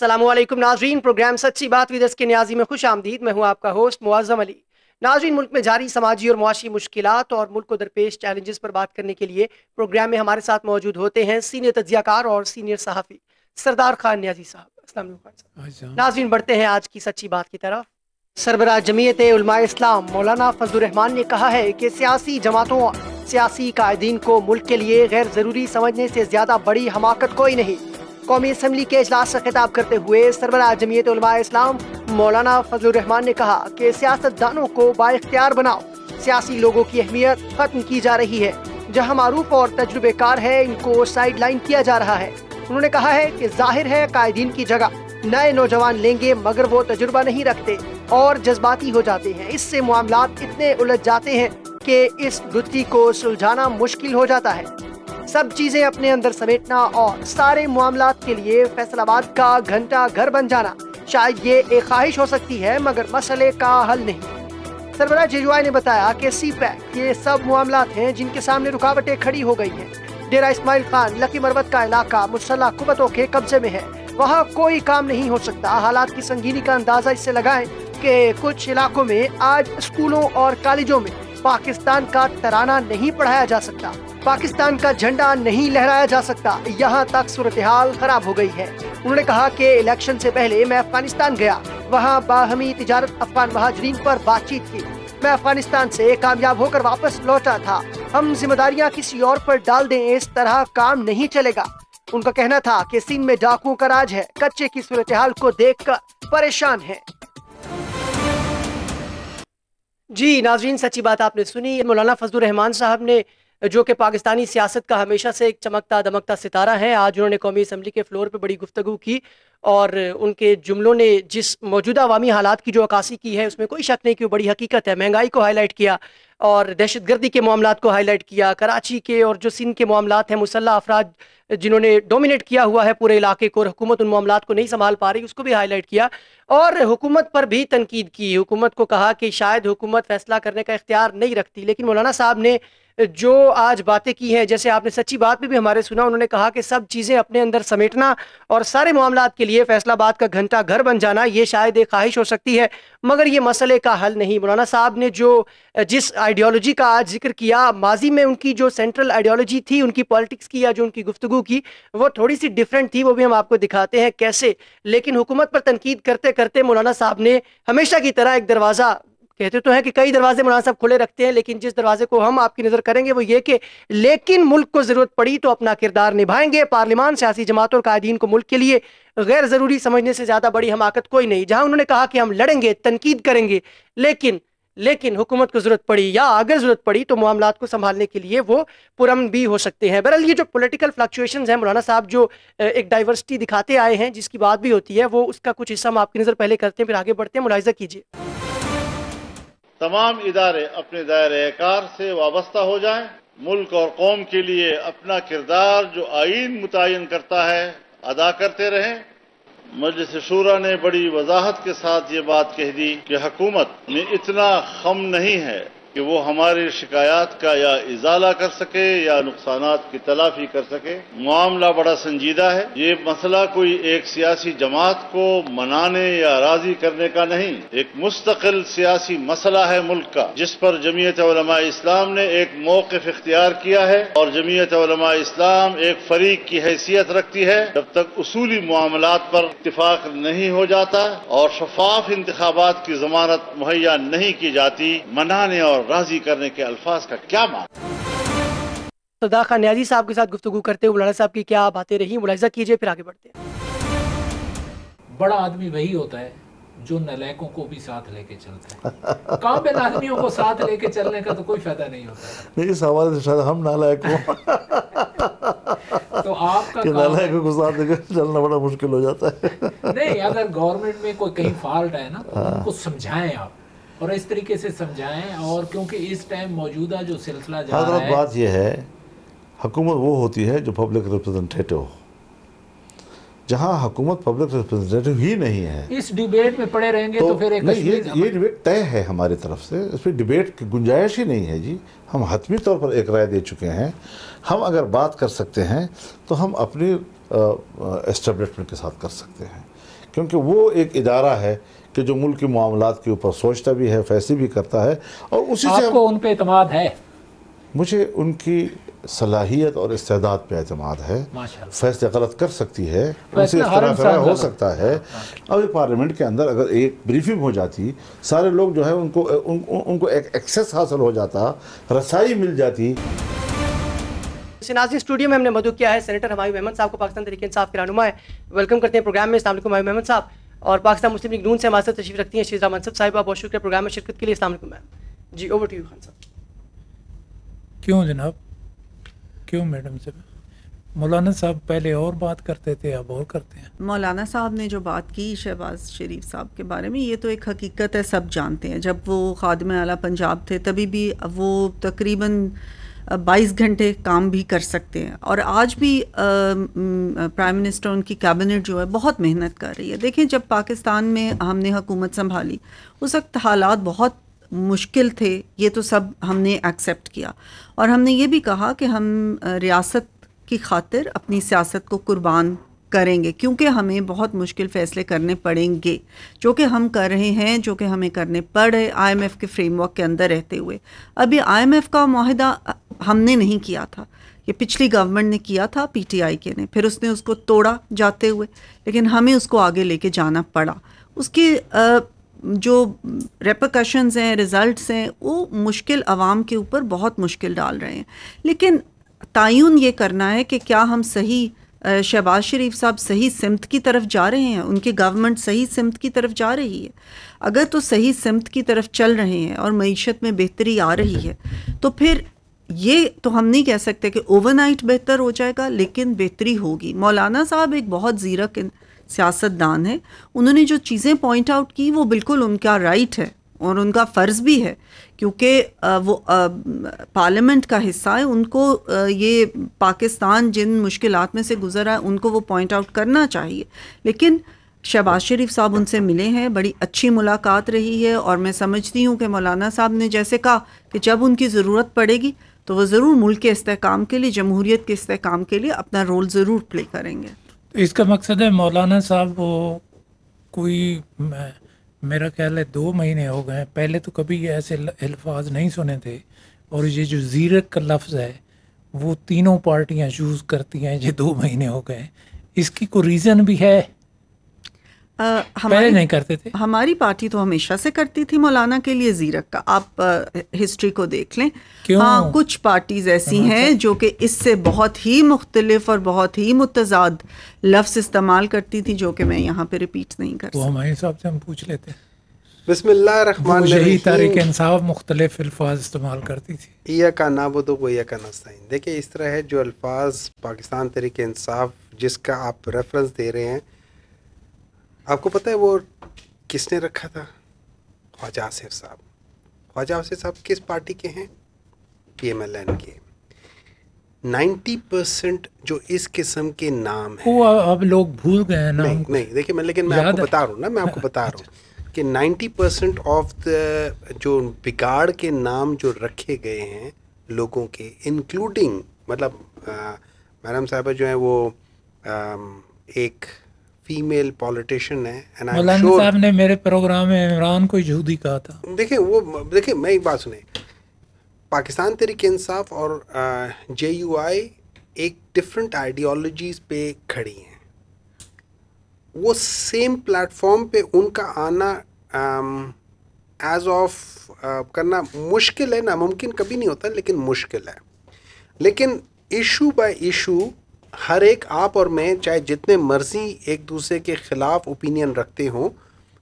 असलम नाजरीन प्रोग्राम सच्ची बात विदर्स के न्याजी में खुश आमदीद मैं हूँ आपका होस्ट मुआज़म अली नाजरीन मुल्क में जारी समाजी और मुआशी मुश्किल और मुल्क को दरपेश चैलेंजेस पर बात करने के लिए प्रोग्राम में हमारे साथ मौजूद होते हैं सीनियर तजियाकार और सीनियर सहाफ़ी सरदार खान न्याजी साहब नाजरीन बढ़ते हैं आज की सच्ची बात की तरफ सरबरा जमीयत इस्लाम मौलाना फजलरहमान ने कहा है कि सियासी जमातों सियासी कायदीन को मुल्क के लिए गैर ज़रूरी समझने से ज़्यादा बड़ी हमाकत कोई नहीं कौमी असम्बली के अजलास का खिताब करते हुए सरबरा जमीयत इस्लाम मौलाना रहमान ने कहा कि सियासतदानों को बाख्तियार बनाओ सियासी लोगों की अहमियत खत्म की जा रही है जहाँ मारूफ और तजुर्बेकार है इनको साइड लाइन किया जा रहा है उन्होंने कहा है कि जाहिर है कायदीन की जगह नए नौजवान लेंगे मगर वो तजुर्बा नहीं रखते और जज्बाती हो जाते हैं इससे मामला इतने उलझ जाते हैं कि इस गुत्थी को सुलझाना मुश्किल हो जाता है सब चीजें अपने अंदर समेटना और सारे मामला के लिए फैसलाबाद का घंटा घर बन जाना शायद ये एक ख्वाहिश हो सकती है मगर मसले का हल नहीं सरबरा जेजवाई ने बताया कि सी पैक ये सब मामला हैं जिनके सामने रुकावटें खड़ी हो गई हैं डेरा इस्माइल खान लकी मरबत का इलाका मुसल्ला कुबतों के कब्जे में है वहाँ कोई काम नहीं हो सकता हालात की संगीनी का अंदाजा इससे लगाए कि कुछ इलाकों में आज स्कूलों और कॉलेजों में पाकिस्तान का तराना नहीं पढ़ाया जा सकता पाकिस्तान का झंडा नहीं लहराया जा सकता यहाँ तक सूरत हाल खराब हो गई है उन्होंने कहा कि इलेक्शन से पहले मैं अफगानिस्तान गया वहाँ बाहमी तजारत अफगान महाजरीन पर बातचीत की मैं अफगानिस्तान से कामयाब होकर वापस लौटा था हम जिम्मेदारियाँ किसी और पर डाल दें इस तरह काम नहीं चलेगा उनका कहना था कि सीन में डाकुओं का राज है कच्चे की सूरत हाल को देख परेशान है जी नाजरीन सच्ची बात आपने सुनी मौलाना फजल रहमान साहब ने जो कि पाकिस्तानी सियासत का हमेशा से एक चमकता दमकता सितारा है आज उन्होंने कौमी असम्बली के फ्लोर पर बड़ी गुफ्तु की और उनके जुमलों ने जिस मौजूदा अवामी हालात की जो अक्सी की है उसमें कोई शक नहीं कि वो बड़ी हकीकत है महंगाई को हाईलाइट किया और दहशत गर्दी के मामला को हाईलाइट किया कराची के और जो सिंध के मामला हैं मुसल्ह अफराज जिन्होंने डोमिनेट किया हुआ है पूरे इलाके को और हुकूमत उन मामला को नहीं संभाल पा रही उसको भी हाईलाइट किया और हुकूमत पर भी तनकीद की हुकूमत को कहा कि शायद हुकूमत फैसला करने का इख्तियार नहीं रखती लेकिन मौलाना साहब ने जो आज बातें की हैं जैसे आपने सच्ची बात में भी हमारे सुना उन्होंने कहा कि सब चीज़ें अपने अंदर समेटना और सारे मामला के लिए फैसलाबाद का घंटा घर बन जाना ये शायद एक ख्वाहिश हो सकती है मगर ये मसले का हल नहीं मौलाना साहब ने जो जिस आइडियोलॉजी का आज जिक्र किया माजी में उनकी जो सेंट्रल आइडियोलॉजी थी उनकी पॉलिटिक्स की या जो उनकी गुफ्तु की वो थोड़ी सी डिफरेंट थी वो भी हम आपको दिखाते हैं कैसे लेकिन हुकूमत पर तनकीद करते करते मौलाना साहब ने हमेशा की तरह एक दरवाज़ा कहते तो है कि कई दरवाजे मौलाना साहब खुले रखते हैं लेकिन जिस दरवाजे को हम आपकी नजर करेंगे वो ये कि लेकिन मुल्क को जरूरत पड़ी तो अपना किरदार निभाएंगे पार्लियमान सियासी जमात और कायदीन को मुल्क के लिए गैर जरूरी समझने से ज्यादा बड़ी हमाकत कोई नहीं जहां उन्होंने कहा कि हम लड़ेंगे तनकीद करेंगे लेकिन लेकिन हुकूमत को ज़रूरत पड़ी या अगर ज़रूरत पड़ी तो मामला को संभालने के लिए वो पुरम भी हो सकते हैं बहरहाल ये जो पोलिटिकल फ्लक्चुएशन हैं मौलाना साहब जो एक डाइवर्सिटी दिखाते आए हैं जिसकी बात भी होती है वो उसका कुछ हिस्सा हम आपकी नज़र पहले करते हैं फिर आगे बढ़ते हैं मुलायजा कीजिए तमाम इदारे अपने दायरे कार से वाबस्ता हो जाए मुल्क और कौम के लिए अपना किरदार जो आइन मुतन करता है अदा करते रहें मजलिस शूरा ने बड़ी वजाहत के साथ ये बात कह दी कि हकूमत में इतना खम नहीं है कि वो हमारी शिकायत का या इजाला कर सके या नुकसान की तलाफी कर सके मामला बड़ा संजीदा है ये मसला कोई एक सियासी जमात को मनाने या राजी करने का नहीं एक मुस्तकिल सियासी मसला है मुल्क का जिस पर जमीयत इस्लाम ने एक मौकफ इख्तियार किया है और जमीयत इस्लाम एक फरीक की हैसियत रखती है जब तक उसूली मामला पर इतफाक नहीं हो जाता और शफाफ इंतबात की जमानत मुहैया नहीं की जाती मनाने और राजी करने के अल्फाज का क्या मान सदा खान न्याजी साहब के साथ गुफ्तु करते हुए साहब की क्या बातें रही मुलाजा कीजिए फिर आगे बढ़ते हैं बड़ा आदमी वही होता है जो नलैकों को भी साथ लेके चलता है काम पे आदमियों को साथ लेके चलने का तो कोई फायदा नहीं होता नहीं सवाल शायद हम नलायक हो तो आपका कि को साथ लेके चलना बड़ा मुश्किल हो जाता है नहीं अगर गवर्नमेंट में कोई कहीं फॉल्ट है ना तो उनको समझाएं आप और इस तरीके से समझाएं और क्योंकि इस टाइम मौजूदा जो सिलसिला जा रहा है बात यह है हुकूमत वो होती है जो पब्लिक रिप्रेजेंटेटिव हो जहाँ हुकूमत पब्लिक रिप्रेजेंटेटिव ही नहीं है इस डिबेट में पड़े रहेंगे तो, तो फिर एक ये ये डिबेट तय है हमारी तरफ से इसमें डिबेट की गुंजाइश ही नहीं है जी हम हतमी तौर पर एक राय दे चुके हैं हम अगर बात कर सकते हैं तो हम अपनी एस्टेब्लिशमेंट के साथ कर सकते हैं क्योंकि वो एक इदारा है कि जो मुल्क के मामला के ऊपर सोचता भी है फैसले भी करता है और उसी से आपको उन पर अतमाद है मुझे उनकी सलाहियत और इस्तेदाद पे अतमाद है फैसले गलत कर सकती है उनसे इख्तलाफ हो सकता है हाँ, हाँ। अब ये पार्लियामेंट के अंदर अगर एक ब्रीफिंग हो जाती सारे लोग जो है उनको उन, उन, उनको एक एक्सेस हासिल हो जाता रसाई मिल जाती सिनाजी स्टूडियो में हमने मधु किया है सेनेटर हमायू अहमद साहब को पाकिस्तान तरीके इंसाफ के रहनुमा है वेलकम करते हैं प्रोग्राम में इस्लाम महमद साहब और पाकिस्तान मुस्लिम लीग नून से हमारे साथ तशरीफ रखती हैं शीजा मनसब साहिबा बहुत शुक्रिया प्रोग्राम में शिरकत के लिए Islam ma'am ji over to you Khan साहब क्यों जनाब क्यों मैडम से मौलाना साहब पहले और बात करते थे अब और करते हैं मौलाना साहब ने जो बात की शहबाज शरीफ साहब के बारे में ये तो एक हकीकत है सब जानते हैं जब वो खादम आला पंजाब थे तभी भी वो तकरीबन बाईस घंटे काम भी कर सकते हैं और आज भी प्राइम मिनिस्टर उनकी कैबिनेट जो है बहुत मेहनत कर रही है देखें जब पाकिस्तान में हमने हुकूमत संभाली उस वक्त हालात बहुत मुश्किल थे ये तो सब हमने एक्सेप्ट किया और हमने ये भी कहा कि हम रियासत की खातिर अपनी सियासत को कुर्बान करेंगे क्योंकि हमें बहुत मुश्किल फैसले करने पड़ेंगे जो कि हम कर रहे हैं जो कि हमें करने पड़े आईएमएफ के फ्रेमवर्क के अंदर रहते हुए अभी आईएमएफ का माहिदा हमने नहीं किया था ये पिछली गवर्नमेंट ने किया था पीटीआई के ने फिर उसने उसको तोड़ा जाते हुए लेकिन हमें उसको आगे लेके जाना पड़ा उसके जो रेपकशंस हैं रिज़ल्ट हैं वो मुश्किल आवाम के ऊपर बहुत मुश्किल डाल रहे हैं लेकिन तयन ये करना है कि क्या हम सही शहबाज शरीफ साहब सही सिमत की तरफ जा रहे हैं उनकी गवर्नमेंट सही सिमत की तरफ जा रही है अगर तो सही सिमत की तरफ चल रहे हैं और मीशत में बेहतरी आ रही है तो फिर ये तो हम नहीं कह सकते कि ओवरनाइट बेहतर हो जाएगा लेकिन बेहतरी होगी मौलाना साहब एक बहुत ज़ीरक सियासतदान है उन्होंने जो चीज़ें पॉइंट आउट की वो बिल्कुल उनका राइट है और उनका फ़र्ज़ भी है क्योंकि वो पार्लियामेंट का हिस्सा है उनको ये पाकिस्तान जिन मुश्किल में से गुजरा है उनको वो पॉइंट आउट करना चाहिए लेकिन शहबाज शरीफ साहब उनसे मिले हैं बड़ी अच्छी मुलाकात रही है और मैं समझती हूँ कि मौलाना साहब ने जैसे कहा कि जब उनकी ज़रूरत पड़ेगी तो वो ज़रूर मुल्क के इसकाम के लिए जमहूरीत के इसकाम के लिए अपना रोल ज़रूर प्ले करेंगे तो इसका मकसद है मौलाना साहब वो कोई मेरा ख्याल है दो महीने हो गए हैं पहले तो कभी ऐसे अल्फाज नहीं सुने थे और ये जो जीरक का लफ्ज़ है वो तीनों पार्टियां चूज़ करती हैं ये दो महीने हो गए इसकी कोई रीज़न भी है आ, नहीं करते थे हमारी पार्टी तो हमेशा से करती थी मौलाना के लिए जीरक का आप आ, हिस्ट्री को देख लें क्यों? हाँ कुछ पार्टीज ऐसी हैं जो कि इससे बहुत ही मुख्तलिफ और बहुत ही मुतजाद लफ्स इस्तेमाल करती थी जो कि मैं यहाँ पे रिपीट नहीं कर हमारे हिसाब से हम पूछ लेते हैं इस्तेमाल करती थी या का का नस्ताइन देखिए इस तरह है जो अल्फाज पाकिस्तान तरीके इंसाफ जिसका आप रेफरेंस दे रहे हैं आपको पता है वो किसने रखा था ख्वाजा आसिफ साहब ख्वाजा आसिफ साहब किस पार्टी के हैं पी एम एल एन के नाइन्टी परसेंट जो इस किस्म के नाम हैं वो अब लोग भूल गए हैं नाम नहीं, नहीं देखिए मैं लेकिन मैं आपको बता रहा हूँ ना मैं आपको बता रहा हूँ कि नाइन्टी परसेंट ऑफ द जो बिगाड़ के नाम जो रखे गए हैं लोगों के इंक्लूडिंग मतलब मैडम साहबा जो है वो आ, एक फीमेल पॉलिटिशियन है एंड sure, ने मेरे प्रोग्राम में इमरान को यहूदी कहा था देखिए वो देखिए मैं एक बात सुने पाकिस्तान तरीके इंसाफ और जे यू आई एक डिफरेंट आइडियोलॉजीज पे खड़ी हैं वो सेम प्लेटफॉर्म पे उनका आना एज ऑफ करना मुश्किल है नामुमकिन कभी नहीं होता लेकिन मुश्किल है लेकिन इशू बाय इशू हर एक आप और मैं चाहे जितने मर्जी एक दूसरे के ख़िलाफ़ ओपिनियन रखते हों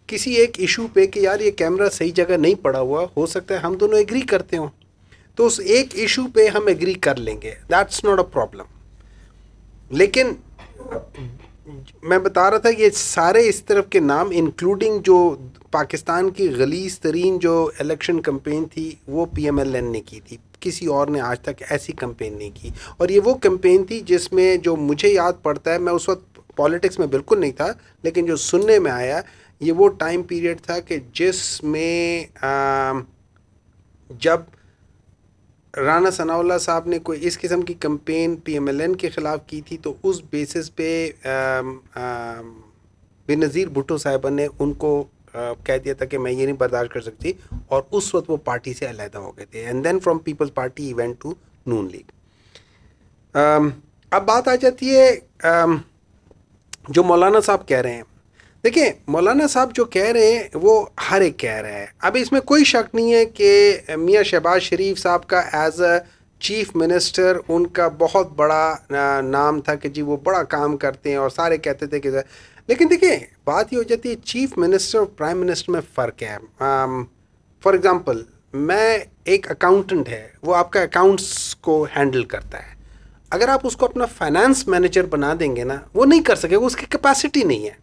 किसी एक इशू पे कि यार ये कैमरा सही जगह नहीं पड़ा हुआ हो सकता है हम दोनों एग्री करते हों तो उस एक इशू पे हम एग्री कर लेंगे दैट्स नॉट अ प्रॉब्लम लेकिन मैं बता रहा था ये सारे इस तरफ के नाम इंक्लूडिंग जो पाकिस्तान की गलीस तरीन जो इलेक्शन कम्पेन थी वो पी ने की थी किसी और ने आज तक ऐसी कंपेन नहीं की और ये वो कंपेन थी जिसमें जो मुझे याद पड़ता है मैं उस वक्त पॉलिटिक्स में बिल्कुल नहीं था लेकिन जो सुनने में आया ये वो टाइम पीरियड था कि जिसमें जब राना सनाउल्ला साहब ने कोई इस किस्म की कंपेन पीएमएलएन के ख़िलाफ़ की थी तो उस बेसिस पे बेनज़ीर भुट्टो साहिबा ने उनको कह दिया था कि मैं ये नहीं बर्दाश्त कर सकती और उस वक्त वो पार्टी से अलहदा हो गए थे and then from People's Party इवेंट टू नून लीग अब बात आ जाती है जो मौलाना साहब कह रहे हैं देखिए मौलाना साहब जो कह रहे हैं वो हर एक कह रहा है अब इसमें कोई शक नहीं है कि मियाँ शहबाज शरीफ साहब का एज अ चीफ मिनिस्टर उनका बहुत बड़ा नाम था कि जी वो बड़ा काम करते हैं और सारे कहते थे कि लेकिन देखिए बात ये हो जाती है चीफ मिनिस्टर और प्राइम मिनिस्टर में फ़र्क है फॉर um, एग्ज़ाम्पल मैं एक अकाउंटेंट है वो आपका अकाउंट्स को हैंडल करता है अगर आप उसको अपना फाइनेंस मैनेजर बना देंगे ना वो नहीं कर सकेगा उसकी कैपेसिटी नहीं है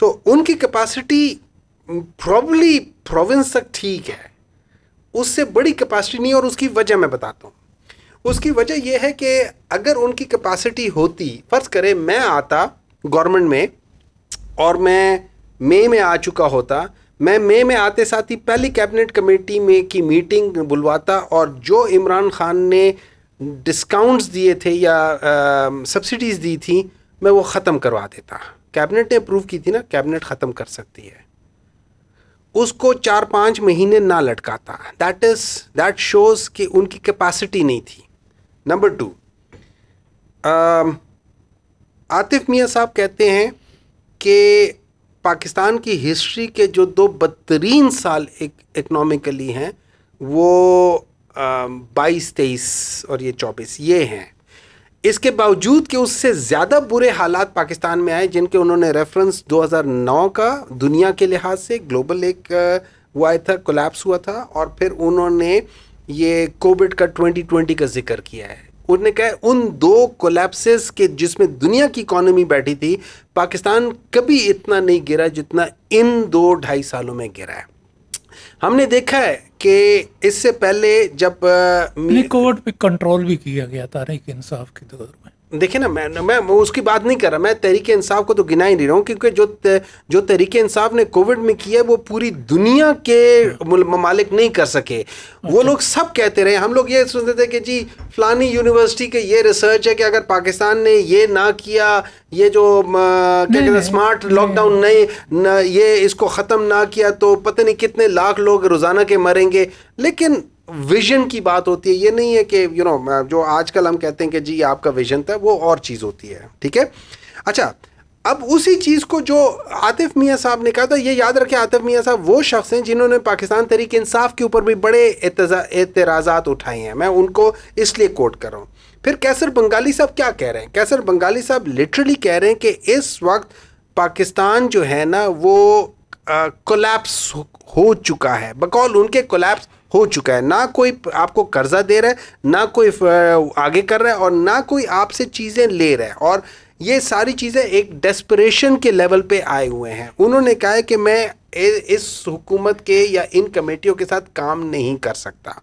सो so, उनकी कैपेसिटी प्रॉब्ली प्रोविंस तक ठीक है उससे बड़ी कैपेसिटी नहीं और उसकी वजह मैं बताता हूँ उसकी वजह यह है कि अगर उनकी कैपेसिटी होती फ़र्ज़ करें मैं आता गवर्नमेंट में और मैं मई में आ चुका होता मैं मई में आते साथ ही पहली कैबिनेट कमेटी में की मीटिंग बुलवाता और जो इमरान खान ने डिस्काउंट्स दिए थे या सब्सिडीज़ दी थी मैं वो ख़त्म करवा देता कैबिनेट ने अप्रूव की थी ना कैबिनेट ख़त्म कर सकती है उसको चार पाँच महीने ना लटकाता दैट इज़ दैट शोज़ कि उनकी कैपेसिटी नहीं थी नंबर टू आतिफ मियाँ साहब कहते हैं कि पाकिस्तान की हिस्ट्री के जो दो बदतरीन साल एक इकनॉमिकली हैं वो बाईस तेईस और ये चौबीस ये हैं इसके बावजूद कि उससे ज़्यादा बुरे हालात पाकिस्तान में आए जिनके उन्होंने रेफरेंस 2009 का दुनिया के लिहाज से ग्लोबल एक वो आया था कोलैप्स हुआ था और फिर उन्होंने ये कोविड का 2020 का जिक्र किया है उन्होंने कहा उन दो कोलेप्सिस के जिसमें दुनिया की इकोनॉमी बैठी थी पाकिस्तान कभी इतना नहीं गिरा जितना इन दो ढाई सालों में गिरा है हमने देखा है कि इससे पहले जब कोविड पे कंट्रोल भी किया गया था इंसाफ के दौर में देखिए ना मैं मैं उसकी बात नहीं कर रहा मैं तहरीक इंसाफ को तो गिना ही नहीं रहा हूँ क्योंकि जो त, जो तहरीक इंसाफ ने कोविड में किया वो पूरी दुनिया के ममालिक नहीं कर सके वो अच्छा। लोग सब कहते रहे हम लोग ये सुनते थे कि जी फलानी यूनिवर्सिटी के ये रिसर्च है कि अगर पाकिस्तान ने ये ना किया ये जो क्या कहते हैं स्मार्ट लॉकडाउन नहीं ये इसको ख़त्म ना किया तो पता नहीं कितने लाख लोग रोज़ाना के मरेंगे लेकिन विजन की बात होती है ये नहीं है कि यू नो जो आजकल हम कहते हैं कि जी आपका विजन था वो और चीज़ होती है ठीक है अच्छा अब उसी चीज़ को जो आतिफ मियाँ साहब ने कहा था ये याद रखे आतिफ मियाँ साहब वो शख्स हैं जिन्होंने पाकिस्तान तरीके इंसाफ के ऊपर भी बड़े एतराज़ात उठाए हैं मैं उनको इसलिए कोट कर रहा हूँ फिर कैसर बंगाली साहब क्या कह रहे हैं कैसर बंगाली साहब लिटरली कह रहे हैं कि इस वक्त पाकिस्तान जो है ना वो कोलैप्स हो चुका है बकौल उनके कोलैप्स हो चुका है ना कोई आपको कर्जा दे रहा है ना कोई आगे कर रहा है और ना कोई आपसे चीज़ें ले रहा है और ये सारी चीज़ें एक डेस्परेशन के लेवल पे आए हुए हैं उन्होंने कहा है कि मैं इस हुकूमत के या इन कमेटियों के साथ काम नहीं कर सकता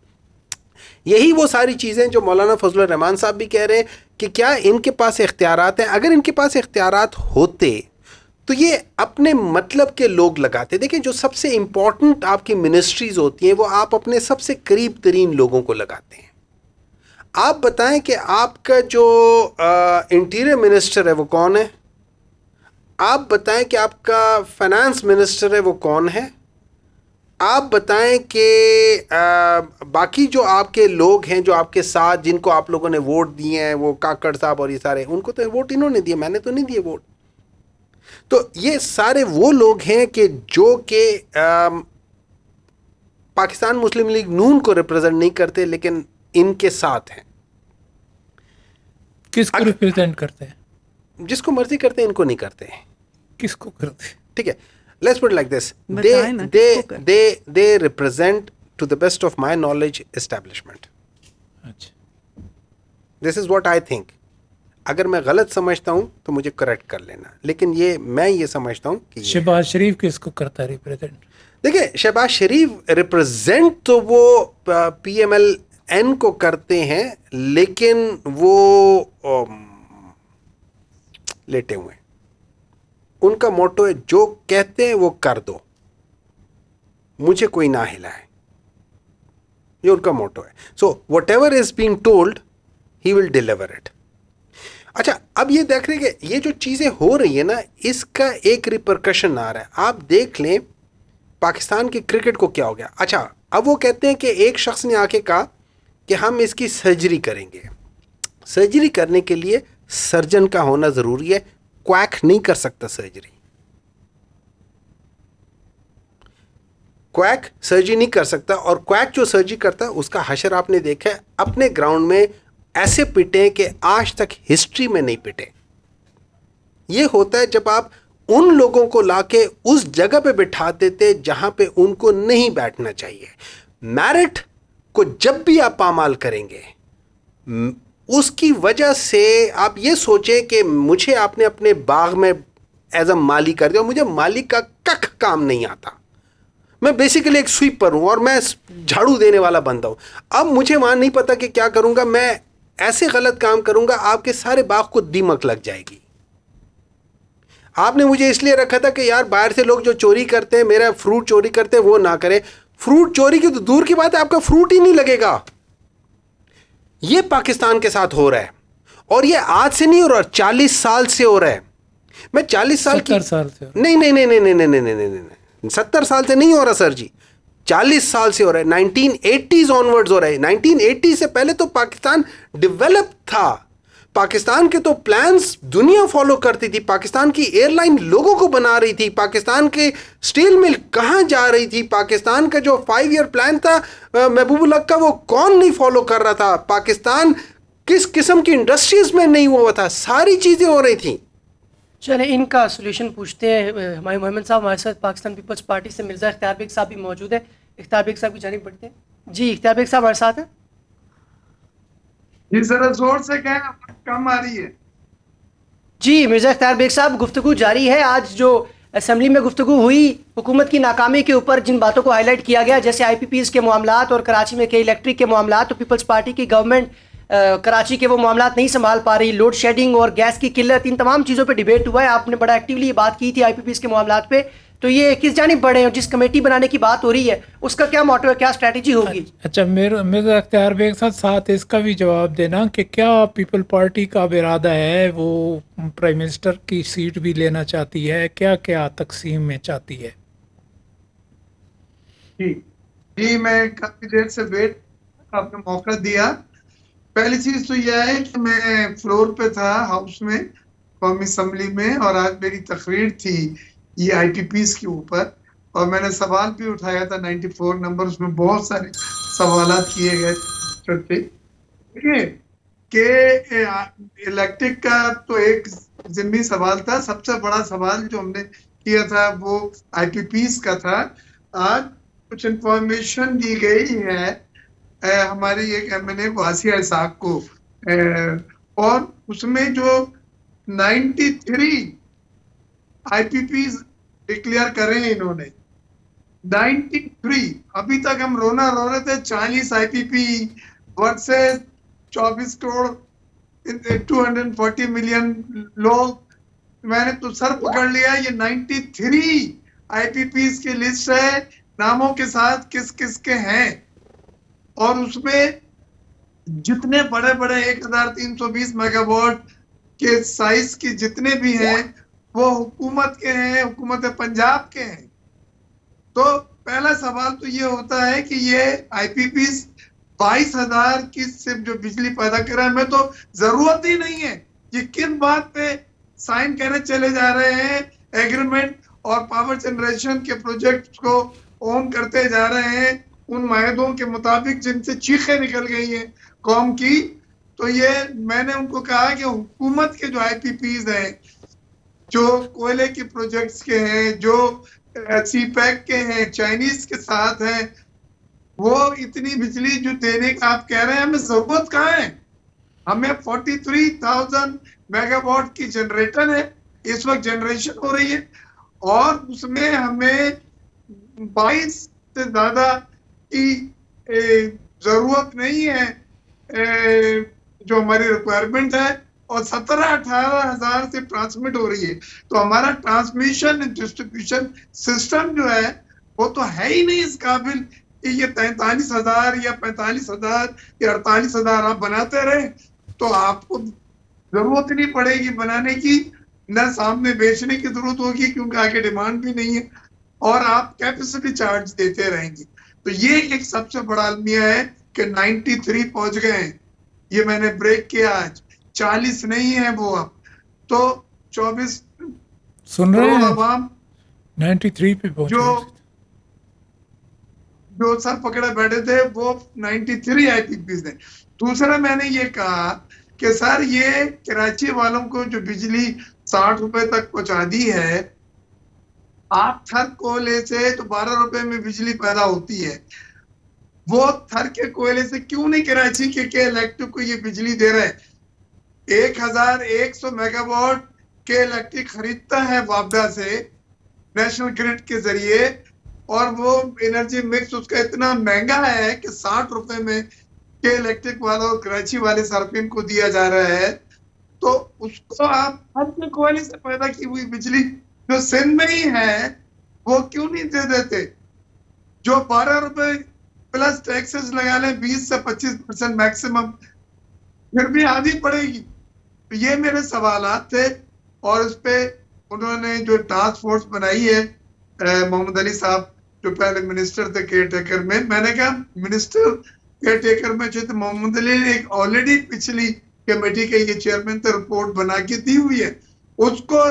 यही वो सारी चीज़ें जो मौलाना फजल रहमान साहब भी कह रहे हैं कि क्या इनके पास इख्तियार हैं अगर इनके पास इख्तियार होते तो ये अपने मतलब के लोग लगाते देखिए जो सबसे इम्पॉर्टेंट आपकी मिनिस्ट्रीज़ होती हैं वो आप अपने सबसे करीब तरीन लोगों को लगाते हैं आप बताएं कि आपका जो इंटीरियर मिनिस्टर है वो कौन है आप बताएं कि आपका फाइनेंस मिनिस्टर है वो कौन है आप बताएं कि बाकी जो आपके लोग हैं जो आपके साथ जिनको आप लोगों ने वोट दिए हैं वो काकड़ साहब और ये सारे उनको तो वोट इन्होंने दिए मैंने तो नहीं दिए वोट तो ये सारे वो लोग हैं कि जो के पाकिस्तान मुस्लिम लीग नून को रिप्रेजेंट नहीं करते लेकिन इनके साथ हैं किसको रिप्रेजेंट करते हैं जिसको मर्जी करते हैं इनको नहीं करते हैं किसको करते ठीक है let's put like this they they they they represent to the best of my knowledge establishment अच्छा this is what I think अगर मैं गलत समझता हूँ तो मुझे करेक्ट कर लेना लेकिन ये मैं ये समझता हूँ कि शहबाज शरीफ किसको करता है रिप्रेजेंट देखिए शहबाज शरीफ रिप्रेजेंट तो वो पी एम एल एन को करते हैं लेकिन वो ओ, लेटे हुए हैं उनका मोटो है जो कहते हैं वो कर दो मुझे कोई ना हिलाए ये उनका मोटो है so whatever is being told he will deliver it अच्छा अब ये देख रहे कि ये जो चीज़ें हो रही है ना इसका एक रिप्रकशन आ रहा है आप देख लें पाकिस्तान की क्रिकेट को क्या हो गया अच्छा अब वो कहते हैं कि एक शख्स ने आके कहा कि हम इसकी सर्जरी करेंगे सर्जरी करने के लिए सर्जन का होना ज़रूरी है क्वैक नहीं कर सकता सर्जरी क्वैक सर्जरी नहीं कर सकता और क्वैक जो सर्जरी करता है उसका हशर आपने देखा है अपने ग्राउंड में ऐसे पिटे कि आज तक हिस्ट्री में नहीं पिटे ये होता है जब आप उन लोगों को लाके उस जगह पे बिठा देते जहां पे उनको नहीं बैठना चाहिए मैरिट को जब भी आप पामाल करेंगे उसकी वजह से आप ये सोचें कि मुझे आपने अपने बाग में एज अ माली कर दिया मुझे माली का कख काम नहीं आता मैं बेसिकली एक स्वीपर हूं और मैं झाड़ू देने वाला बंदा हूं अब मुझे वहां नहीं पता कि क्या करूंगा मैं ऐसे गलत काम करूंगा आपके सारे बाग को दीमक लग जाएगी आपने मुझे इसलिए रखा था कि यार बाहर से लोग जो चोरी करते हैं मेरा फ्रूट चोरी करते हैं वो ना करें फ्रूट चोरी की तो दूर की बात है आपका फ्रूट ही नहीं लगेगा ये पाकिस्तान के साथ हो रहा है और ये आज से नहीं हो रहा चालीस साल से हो रहा है मैं चालीस साल की साल से नहीं नहीं नहीं नहीं नहीं नहीं नहीं नहीं नहीं सत्तर साल से नहीं हो रहा सर जी चालीस साल से हो रहा है नाइनटीन एटीज़ ऑनवर्ड्स हो रहे हैं नाइनटीन एटी से पहले तो पाकिस्तान डेवलप था पाकिस्तान के तो प्लान्स दुनिया फॉलो करती थी पाकिस्तान की एयरलाइन लोगों को बना रही थी पाकिस्तान के स्टील मिल कहाँ जा रही थी पाकिस्तान का जो फाइव ईयर प्लान था महबूबुल का वो कौन नहीं फॉलो कर रहा था पाकिस्तान किस किस्म की इंडस्ट्रीज में नहीं हुआ था सारी चीज़ें हो रही थी चले इनका सोल्यूशन पूछते हैं हमारे मोहम्मद साहब हमारे साथ पाकिस्तान पीपल्स पार्टी से मिर्ज़ा इख्तियार बेग साहब भी मौजूद है इख्तियार बेग साहब की हैं जी इख्तियार बेग साहब हमारे साथ हैं जी जरा जोर से कहें कम आ रही है जी मिर्जा अख्तार बेग साहब जारी है आज जो असम्बली में गुफ्तु हुई हुकूमत की नाकामी के ऊपर जिन बातों को हाईलाइट किया गया जैसे आई पी एस के मामला और कराची में के इलेक्ट्रिक के मामला तो पीपल्स पार्टी की गवर्नमेंट कराची के वो मामला नहीं संभाल पा रही लोड शेडिंग और गैस की किल्लत इन तमाम चीज़ों पर डिबेट हुआ है आपने बड़ा एक्टिवली बात की थी आई पी एस के मामला पर तो ये किस जानी बढ़े हैं जिस कमेटी बनाने की बात हो रही है उसका क्या मोटिव है क्या स्ट्रेटजी होगी अच्छा मेरे मेरे अख्तियार बेग साथ साथ इसका भी जवाब देना कि क्या पीपल पार्टी का इरादा है वो प्राइम मिनिस्टर की सीट भी लेना चाहती है क्या क्या तकसीम में चाहती है जी जी मैं काफ़ी देर से वेट आपने मौका दिया पहली चीज़ तो यह है कि मैं फ्लोर पे था हाउस में कौमी असम्बली में और आज मेरी तकरीर थी ये e आई के ऊपर और मैंने सवाल भी उठाया था 94 नंबर उसमें बहुत सारे सवाल किए गए के इलेक्ट्रिक का तो एक जिम्मी सवाल था सबसे बड़ा सवाल जो हमने किया था वो आई का था आज कुछ इंफॉर्मेशन दी गई है हमारे एक एम एन ए को आसिया को और उसमें जो 93 आईपीपी डिक्लेयर करें इन्होंने 93 अभी तक हम रोना रो रहे थे चालीस आईपीपी वर्सेस 24 करोड़ 240 मिलियन लोग मैंने तो सर पकड़ लिया ये 93 आईपीपीस की लिस्ट है नामों के साथ किस किस के हैं और उसमें जितने बड़े बड़े 1320 मेगावाट के साइज की जितने भी हैं वो हुकूमत के हैं हुकूमत पंजाब के हैं तो पहला सवाल तो ये होता है कि ये आईपीपी बाईस हजार की से जो बिजली पैदा कर रहा है हमें तो जरूरत ही नहीं है ये किन बात पे साइन करने चले जा रहे हैं एग्रीमेंट और पावर जनरेशन के प्रोजेक्ट को ओन करते जा रहे हैं उन माहों के मुताबिक जिनसे चीखे निकल गई हैं कौम की तो ये मैंने उनको कहा कि हुकूमत के जो आई पी पीज हैं जो कोयले के प्रोजेक्ट्स के हैं जो सी पैक के हैं चाइनीज के साथ हैं वो इतनी बिजली जो देने का आप कह रहे हैं हमें जरूरत कहाँ है हमें 43,000 मेगावाट की जनरेटर है इस वक्त जनरेशन हो रही है और उसमें हमें 22 से ज्यादा की जरूरत नहीं है ए, जो हमारी रिक्वायरमेंट है और सत्रह अठारह हजार से ट्रांसमिट हो रही है तो हमारा ट्रांसमिशन डिस्ट्रीब्यूशन सिस्टम जो है वो तो है ही नहीं इस काबिल कि ये तैतालीस हजार या पैंतालीस हजार या अड़तालीस हजार आप बनाते रहे तो आपको जरूरत नहीं पड़ेगी बनाने की न सामने बेचने की जरूरत होगी क्योंकि आगे डिमांड भी नहीं है और आप कैपेसिटी चार्ज देते रहेंगे तो ये एक सबसे बड़ा अलमिया है कि 93 पहुंच गए ये मैंने ब्रेक किया आज चालीस नहीं है वो अब तो चौबीस सुन रहे हैं आवाम थ्री पे पहुंच जो जो सर पकड़े बैठे थे वो थ्री आई थिंक बिजनेस दूसरा मैंने ये कहा कि सर ये कराची वालों को जो बिजली साठ रुपए तक पहुंचा दी है आप थर कोयले से तो बारह रुपए में बिजली पैदा होती है वो थर के कोयले से क्यों नहीं कराची के के इलेक्ट्रिक को ये बिजली दे रहे हैं एक हजार एक सौ मेगावाट के इलेक्ट्रिक खरीदता है वापदा से नेशनल ग्रिड के जरिए और वो एनर्जी मिक्स उसका इतना महंगा है कि साठ रुपए में के इलेक्ट्रिक वाला और कराची वाले सरफिन को दिया जा रहा है तो उसको आप हर कोयले से पैदा की हुई बिजली जो सिंध में ही है वो क्यों नहीं दे देते जो बारह रुपए प्लस टैक्सेस लगा ले बीस से पच्चीस परसेंट मैक्सिमम फिर भी आधी पड़ेगी तो ये मेरे सवाल थे और उस पर उन्होंने जो टास्क फोर्स बनाई है मोहम्मद अली साहब जो पहले मिनिस्टर थे केयर टेकर में मैंने कहा मिनिस्टर केयर टेकर में जो मोहम्मद अली ने एक ऑलरेडी पिछली कमेटी के ये चेयरमैन थे रिपोर्ट बना के दी हुई है उसको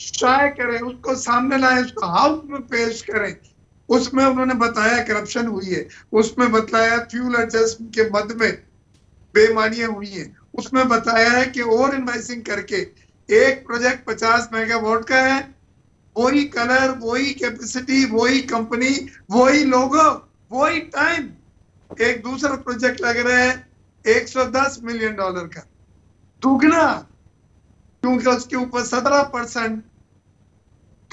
शाय करें उसको सामने लाए उसको हाउस में पेश करें उसमें उन्होंने बताया करप्शन हुई है उसमें बताया फ्यूल एडजस्टमेंट के मद में बेमानियां हुई हैं उसमें बताया है कि और इन्वाइसिंग करके एक प्रोजेक्ट 50 मेगावाट का है वही कलर वही कैपेसिटी वही कंपनी वही लोगो वही टाइम एक दूसरा प्रोजेक्ट लग रहा है 110 मिलियन डॉलर का दुगना क्योंकि उसके ऊपर 17 percent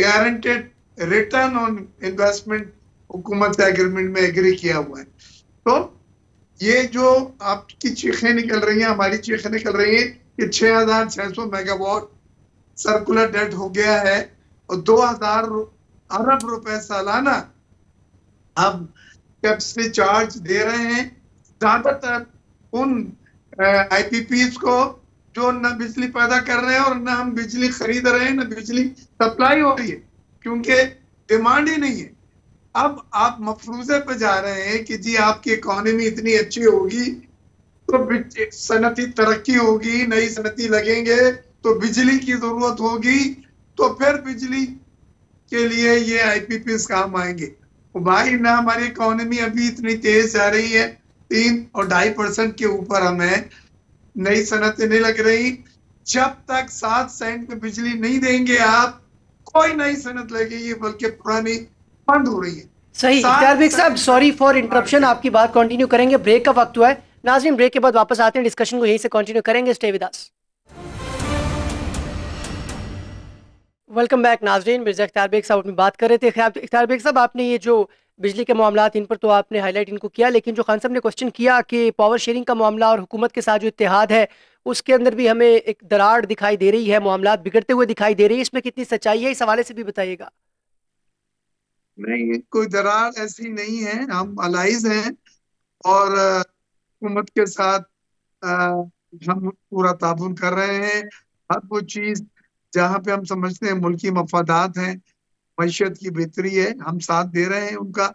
guaranteed return on investment हुकूमत एग्रीमेंट में एग्री किया हुआ है तो ये जो आपकी चीखें निकल रही हैं हमारी चीखें निकल रही हैं कि 6,600 मेगावाट सर्कुलर डेट हो गया है और 2,000 अरब रुपए सालाना हम से चार्ज दे रहे हैं ज्यादातर उन आईपीपीज को जो न बिजली पैदा कर रहे हैं और न हम बिजली खरीद रहे हैं न बिजली सप्लाई हो रही है क्योंकि डिमांड ही नहीं है अब आप मफरूजे पे जा रहे हैं कि जी आपकी इकोनॉमी इतनी अच्छी होगी तो सनती तरक्की होगी नई सनती लगेंगे तो बिजली की जरूरत होगी तो फिर बिजली के लिए ये आईपीपी काम आएंगे तो भाई ना हमारी इकोनॉमी अभी इतनी तेज जा रही है तीन और ढाई परसेंट के ऊपर हमें नई सनते नहीं लग रही जब तक सात सेंट में बिजली नहीं देंगे आप कोई नई सनत लगेगी बल्कि पुरानी फंड हो रही है सही इख्तियार साहब सॉरी फॉर इंटरप्शन आपकी बात कंटिन्यू करेंगे ब्रेक का वक्त हुआ है नाजिम ब्रेक के बाद वापस आते हैं डिस्कशन को यहीं से कंटिन्यू करेंगे stay with us welcome back नाजरीन मिर्जा इख्तियार बेग साहब अपनी बात कर रहे थे इख्तियार बेग साहब आपने ये जो बिजली के मामला इन पर तो आपने हाईलाइट इनको किया लेकिन जो खान साहब ने क्वेश्चन किया कि पावर शेयरिंग का मामला और हुकूमत के साथ जो इतिहाद है उसके अंदर भी हमें एक दरार दिखाई दे रही है मामला बिगड़ते हुए दिखाई दे रही है इसमें कितनी सच्चाई है इस हवाले से भी बताइएगा नहीं कोई दरार ऐसी नहीं है हम अलाइज हैं और हुकूमत के साथ आ, हम पूरा ताबुन कर रहे हैं हर वो चीज जहाँ पे हम समझते हैं मुल्की मफादात हैं मैशत की बेहतरी है हम साथ दे रहे हैं उनका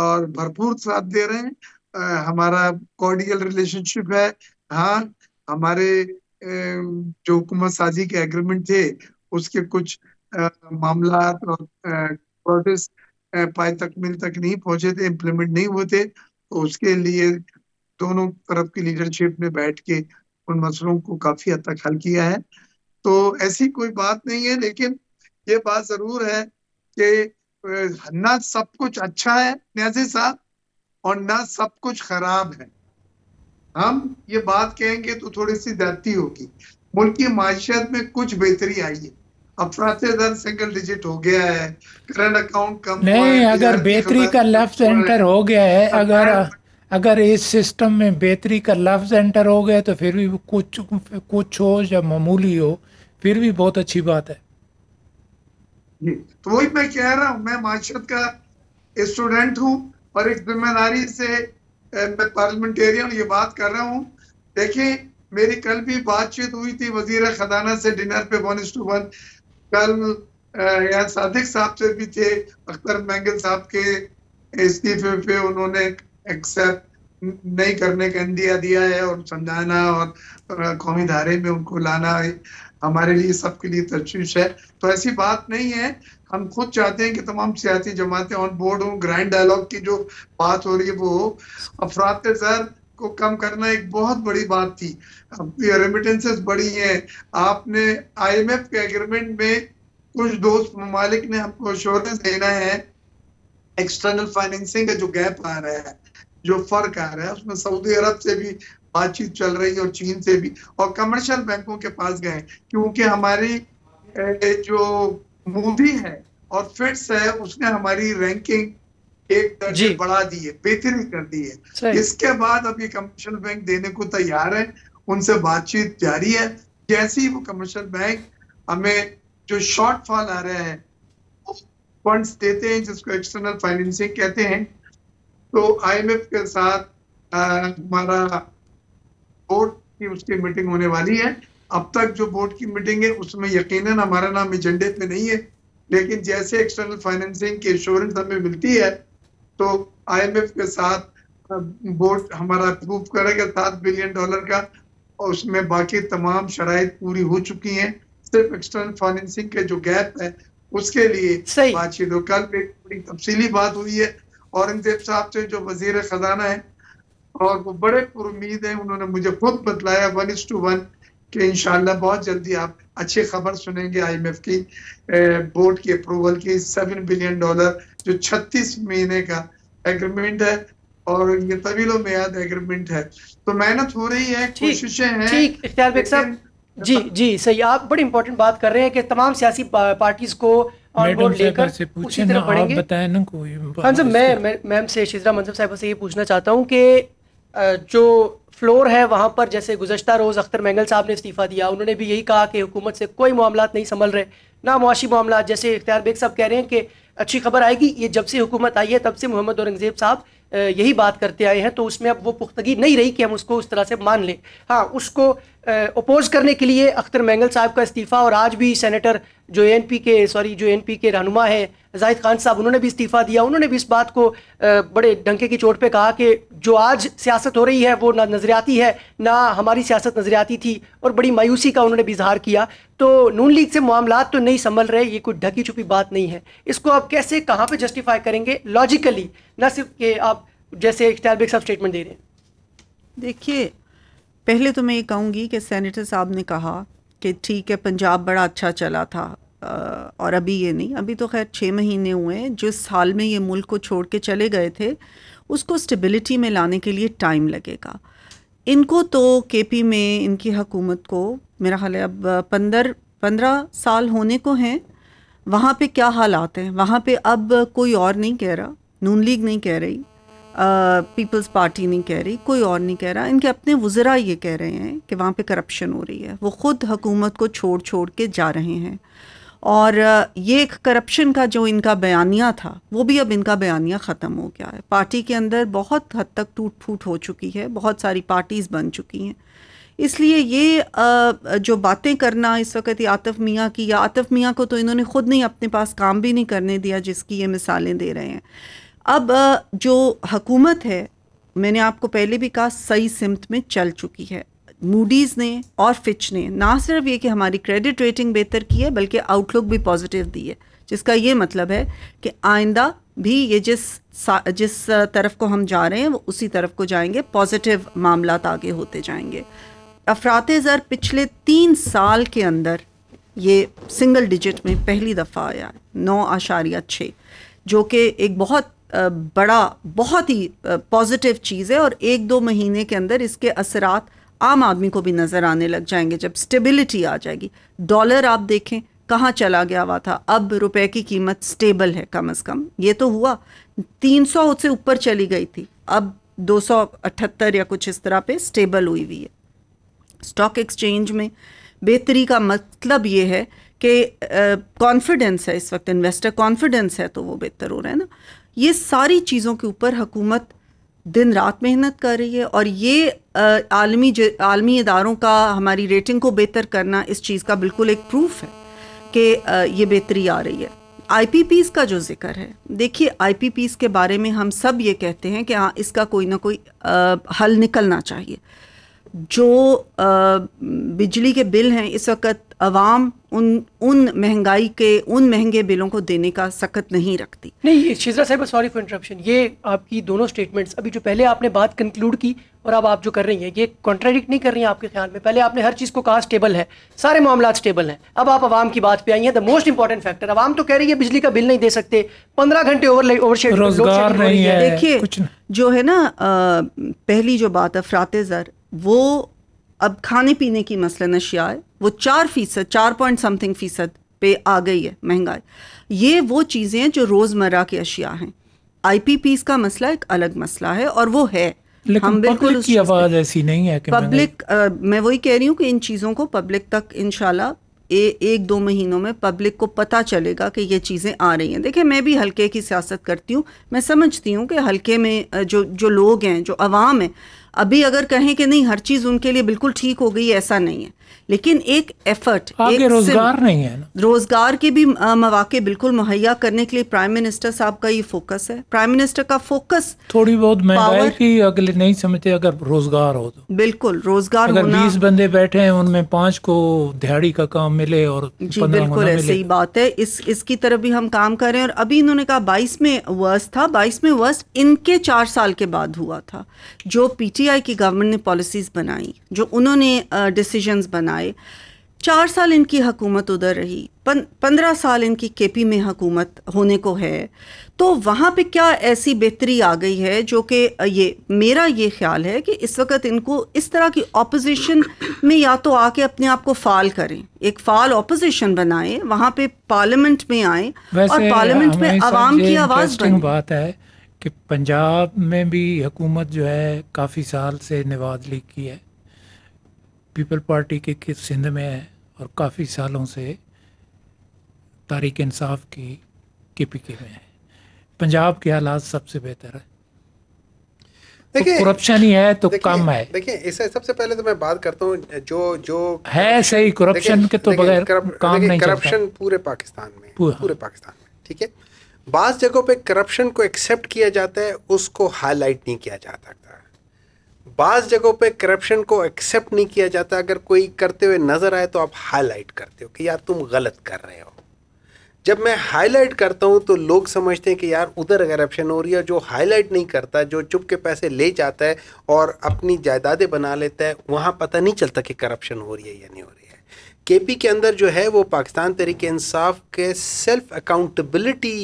और भरपूर साथ दे रहे हैं आ, हमारा कॉर्डियल रिलेशनशिप है हाँ हमारे जो हुकूमत साजी के एग्रीमेंट थे उसके कुछ मामला और प्रोटेस्ट पाए तक मिल तक नहीं पहुंचे थे इम्प्लीमेंट नहीं हुए थे तो उसके लिए दोनों तरफ की लीडरशिप ने बैठ के उन मसलों को काफी हद तक हल किया है तो ऐसी कोई बात नहीं है लेकिन ये बात जरूर है कि ना सब कुछ अच्छा है न्याजी साहब और ना सब कुछ खराब है हम ये बात कहेंगे तो थोड़ी सी जाती होगी मुल्क की माशियत में कुछ बेहतरी आई है सिंगल डिजिट हो गया है बेहतरी का लफ्ज एंटर हो गया तो फिर भी कुछ कुछ हो या मामूली हो फिर भी बहुत अच्छी बात है तो वही मैं कह रहा हूँ मैं माशरत का स्टूडेंट हूँ और एक जिम्मेदारी से मैं पार्लियामेंटेरियन ये बात कर रहा हूँ देखिये मेरी कल भी बातचीत हुई थी वजीर खजाना से डिनर पे वन टू वन कल यहाँ सादिक साहब से भी थे अख्तर मैंगल साहब के इस्तीफे पे उन्होंने एक्सेप्ट नहीं करने का इंदिया दिया है और समझाना और कौमी धारे में उनको लाना हमारे लिए सबके लिए तशवीश है तो ऐसी बात नहीं है हम खुद चाहते हैं कि तमाम सियासी जमातें ऑन बोर्ड हों ग्रैंड डायलॉग की जो बात हो रही है वो हो अफराद सर को कम करना एक बहुत बड़ी बात थी रेमिटेंसेस बड़ी हैं आपने आईएमएफ के एग्रीमेंट में कुछ दोस्त ममालिक ने हमको एश्योरेंस देना है एक्सटर्नल फाइनेंसिंग का जो गैप आ रहा है जो फर्क आ रहा है उसमें सऊदी अरब से भी बातचीत चल रही है और चीन से भी और कमर्शियल बैंकों के पास गए क्योंकि हमारी जो मूवी है और फिट्स है उसने हमारी रैंकिंग एक दर्ज बढ़ा दिए बेहतरीन कर दिए इसके बाद अब ये कमर्शियल बैंक देने को तैयार है उनसे बातचीत जारी है जैसे ही वो कमर्शियल बैंक हमें जो शॉर्टफॉल आ रहे हैं फंड्स देते हैं जिसको एक्सटर्नल फाइनेंसिंग कहते हैं तो आईएमएफ के साथ हमारा बोर्ड की उसकी मीटिंग होने वाली है अब तक जो बोर्ड की मीटिंग है उसमें यकीनन हमारा नाम एजेंडे पे नहीं है लेकिन जैसे एक्सटर्नल फाइनेंसिंग की इंश्योरेंस हमें मिलती है तो आईएमएफ के साथ बोर्ड हमारा अप्रूव करेगा सात बिलियन डॉलर का और उसमें बाकी तमाम शराय पूरी हो चुकी हैं सिर्फ एक्सटर्नल फाइनेंसिंग के जो गैप है उसके लिए बातचीत हो कल एक बड़ी तफसीली बात हुई है औरंगजेब साहब से जो वजीर खजाना है और वो बड़े पुरुद हैं उन्होंने मुझे खुद बतलाया वन इज टू वन कि इनशाला बहुत जल्दी आप अच्छी खबर सुनेंगे आईएमएफ की बोर्ड की अप्रूवल की सेवन बिलियन डॉलर जो 36 महीने का एग्रीमेंट है और ये तभी लोग मेयाद एग्रीमेंट है तो मेहनत हो रही है कोशिशें हैं ठीक इख्तियार साहब जी जी सही आप बड़ी इंपॉर्टेंट बात कर रहे हैं कि तमाम सियासी पार्टीज को लेकर उसी तरफ बढ़ेंगे बताएं ना कोई हाँ साहब मैं मैम से शिजरा मंजब साहब से ये पूछना चाहता हूँ कि जो फ्लोर है वहाँ पर जैसे गुजशत रोज़ अख्तर मैंगल साहब ने इस्तीफ़ा दिया उन्होंने भी यही कहा कि हुकूमत से कोई मामला नहीं संभल रहे नामुआशी मामला जैसे इख्तियार बेग साहब कह रहे हैं कि अच्छी खबर आएगी ये जब से हुकूमत आई है तब से मोहम्मद औरंगज़ेब साहब यही बात करते आए हैं तो उसमें अब वो पुख्तगी नहीं रही कि हम उसको उस तरह से मान लें हाँ उसको अपोज करने के लिए अख्तर मैंगल साहब का इस्तीफ़ा और आज भी सेनेटर जो एन पी के सॉरी जो एन पी के रहनुमा है जाहिद खान साहब उन्होंने भी इस्तीफ़ा दिया उन्होंने भी इस बात को बड़े डंके की चोट पे कहा कि जो आज सियासत हो रही है वो ना नज़रियाती है ना हमारी सियासत नज़रियाती थी और बड़ी मायूसी का उन्होंने भी इजहार किया तो नून लीग से मामला तो नहीं संभल रहे ये कोई ढकी छुपी बात नहीं है इसको आप कैसे कहाँ पर जस्टिफाई करेंगे लॉजिकली ना सिर्फ कि आप जैसे इख्तियार बेग साहब स्टेटमेंट दे रहे हैं देखिए पहले तो मैं ये कहूँगी कि सेनेटर साहब ने कहा कि ठीक है पंजाब बड़ा अच्छा चला था और अभी ये नहीं अभी तो खैर छः महीने हुए हैं जिस साल में ये मुल्क को छोड़ के चले गए थे उसको स्टेबिलिटी में लाने के लिए टाइम लगेगा इनको तो केपी में इनकी हकूमत को मेरा ख्याल है अब पंद्रह पंद्रह साल होने को हैं वहाँ पे क्या हालात हैं वहाँ पे अब कोई और नहीं कह रहा नून लीग नहीं कह रही पीपल्स पार्टी नहीं कह रही कोई और नहीं कह रहा इनके अपने वज़रा ये कह रहे हैं कि वहाँ पे करप्शन हो रही है वो ख़ुद हकूमत को छोड़ छोड़ के जा रहे हैं और ये एक करप्शन का जो इनका बयानिया था वो भी अब इनका बयानिया ख़त्म हो गया है पार्टी के अंदर बहुत हद तक टूट फूट हो चुकी है बहुत सारी पार्टीज़ बन चुकी हैं इसलिए ये जो बातें करना इस वक्त ये आतफ मियाँ की या आतफ मियाँ को तो इन्होंने ख़ुद नहीं अपने पास काम भी नहीं करने दिया जिसकी ये मिसालें दे रहे हैं अब जो हकूमत है मैंने आपको पहले भी कहा सही सिमत में चल चुकी है मूडीज़ ने और फिच ने ना सिर्फ ये कि हमारी क्रेडिट रेटिंग बेहतर की है बल्कि आउटलुक भी पॉजिटिव दी है जिसका ये मतलब है कि आइंदा भी ये जिस जिस तरफ को हम जा रहे हैं वो उसी तरफ को जाएंगे पॉजिटिव मामला तो आगे होते जाएंगे अफरात ज़र पिछले तीन साल के अंदर ये सिंगल डिजिट में पहली दफ़ा आया नौ आशारिया छः जो कि एक बहुत बड़ा बहुत ही पॉजिटिव चीज़ है और एक दो महीने के अंदर इसके असरात आम आदमी को भी नज़र आने लग जाएंगे जब स्टेबिलिटी आ जाएगी डॉलर आप देखें कहाँ चला गया हुआ था अब रुपए की कीमत स्टेबल है कम से कम ये तो हुआ 300 से ऊपर चली गई थी अब दो या कुछ इस तरह पे स्टेबल हुई हुई है स्टॉक एक्सचेंज में बेहतरी का मतलब ये है कि कॉन्फिडेंस है इस वक्त इन्वेस्टर कॉन्फिडेंस है तो वो बेहतर हो रहा है ना ये सारी चीज़ों के ऊपर हकूमत दिन रात मेहनत कर रही है और ये आलमी आलमी इदारों का हमारी रेटिंग को बेहतर करना इस चीज़ का बिल्कुल एक प्रूफ है कि ये बेहतरी आ रही है पी का जो जिक्र है देखिए पी के बारे में हम सब ये कहते हैं कि हाँ इसका कोई ना कोई आ, हल निकलना चाहिए जो बिजली के बिल हैं इस वक्त अवाम उन उन महंगाई के उन महंगे बिलों को देने का सख्त नहीं रखती नहीं शिजरा साहब सॉरी फॉर इंटरप्शन ये आपकी दोनों स्टेटमेंट्स अभी जो पहले आपने बात कंक्लूड की और अब आप जो कर रही हैं ये कॉन्ट्राडिक्ट नहीं कर रही हैं आपके ख्याल में पहले आपने हर चीज़ को कहा स्टेबल है सारे मामला स्टेबल हैं अब आप आवाम की बात पे आई हैं द मोस्ट इंपॉर्टेंट फैक्टर आवाम तो कह रही है बिजली का बिल नहीं दे सकते पंद्रह घंटे ओवर ओवर देखिए जो है ना पहली जो बात है फ्रात ज़र वो अब खाने पीने की मसला नशिया है वो चार फ़ीसद चार पॉइंट समथिंग फ़ीसद पे आ गई है महंगाई ये वो चीज़ें हैं जो रोज़मर्रा की अशिया हैं आईपीपीस का मसला एक अलग मसला है और वो है हम बिल्कुल की आवाज़ ऐसी नहीं है कि पब्लिक आ, मैं वही कह रही हूँ कि इन चीज़ों को पब्लिक तक इन ए, एक दो महीनों में पब्लिक को पता चलेगा कि ये चीज़ें आ रही हैं देखिए मैं भी हल्के की सियासत करती हूँ मैं समझती हूँ कि हल्के में जो जो लोग हैं जो आवाम है अभी अगर कहें कि नहीं हर चीज़ उनके लिए बिल्कुल ठीक हो गई ऐसा नहीं है लेकिन एक एफर्ट तो एक रोजगार नहीं है ना रोजगार के भी मौाक़े बिल्कुल मुहैया करने के लिए प्राइम मिनिस्टर साहब का ये फोकस है प्राइम मिनिस्टर का फोकस थोड़ी बहुत महंगाई की अगले नहीं समझते अगर रोजगार हो तो बिल्कुल रोजगार अगर बीस बंदे बैठे हैं उनमें पांच को दिहाड़ी का काम मिले और जी बिल्कुल ऐसी ही बात है इस इसकी तरफ भी हम काम कर रहे हैं और अभी इन्होंने कहा बाईस में वर्ष था बाईस में वर्ष इनके चार साल के बाद हुआ था जो पीटीआई की गवर्नमेंट ने पॉलिसीज बनाई जो उन्होंने डिसीजन बनाए चार साल इनकी हकूमत उधर रही पन, पंद्रह साल इनकी केपी में हकूमत होने को है तो वहाँ पे क्या ऐसी बेहतरी आ गई है जो कि ये मेरा ये ख्याल है कि इस वक्त इनको इस तरह की ऑपोजिशन में या तो आके अपने आप को फाल करें एक फाल ऑपोजिशन बनाएं वहाँ पे पार्लियामेंट में आए और पार्लियामेंट में आवाम की आवाज़ बात है कि पंजाब में भी हुकूमत जो है काफ़ी साल से नवाज लीग की है पीपल पार्टी के, किस सिंध में है और काफ़ी सालों से तारीख इंसाफ की के पी में है पंजाब के हालात सबसे बेहतर है तो देखिए करप्शन ही है तो कम है देखिए इससे सबसे पहले तो मैं बात करता हूँ जो जो है सही करप्शन के तो बगैर काम नहीं करप्शन पूरे पाकिस्तान में पूरे पाकिस्तान में ठीक है बाज़ जगहों पे करप्शन को एक्सेप्ट किया जाता है उसको हाईलाइट नहीं किया जाता बाज़ जगहों पे करप्शन को एक्सेप्ट नहीं किया जाता अगर कोई करते हुए नज़र आए तो आप हाईलाइट करते हो कि यार तुम गलत कर रहे हो जब मैं हाईलाइट करता हूँ तो लोग समझते हैं कि यार उधर करप्शन हो रही है जो हाईलाइट नहीं करता जो चुप के पैसे ले जाता है और अपनी जायदादें बना लेता है वहाँ पता नहीं चलता कि करप्शन हो रही है या नहीं हो रही है केपी के अंदर जो है वो पाकिस्तान तरीके इंसाफ के सेल्फ अकाउंटेबिलिटी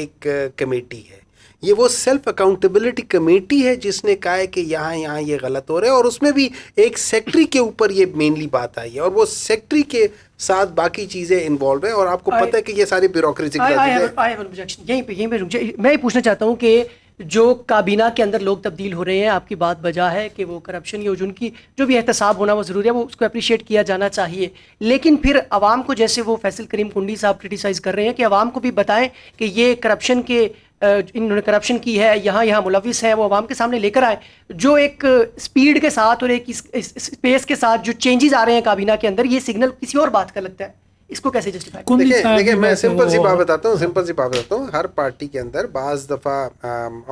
एक कमेटी है ये वो सेल्फ अकाउंटेबिलिटी कमेटी है जिसने कहा है कि यहाँ यहाँ ये गलत हो रहे हैं और उसमें भी एक सेक्ट्री के ऊपर ये मेनली बात आई है और वो सेक्ट्री के साथ बाकी चीज़ें इन्वॉल्व है और आपको I, पता है कि ये सारी ब्यूरोक्रेसी यहीं पे यहीं पे रुक जाए मैं पूछना चाहता हूँ कि जो काबीना के अंदर लोग तब्दील हो रहे हैं आपकी बात बजा है कि वो करप्शन या उनकी जो भी एहतसाब होना वो ज़रूरी है वो उसको अप्रिशिएट किया जाना चाहिए लेकिन फिर आवाम को जैसे वो फैसल करीम कुंडी साहब क्रिटिसाइज़ कर रहे हैं कि आवाम को भी बताएं कि ये करप्शन के इन्होंने करप्शन की है यहाँ यहाँ मुलविस है वो आवाम के सामने लेकर आए जो एक स्पीड के साथ और एक स्पेस के साथ जो चेंजेस आ रहे हैं काबीना के अंदर ये सिग्नल किसी और बात का लगता है इसको कैसे जस्टिफाई देखिए देखिए मैं सिंपल सी बात बताता हूँ सिंपल सी बात बताता हूँ हर पार्टी के अंदर बाज़ दफ़ा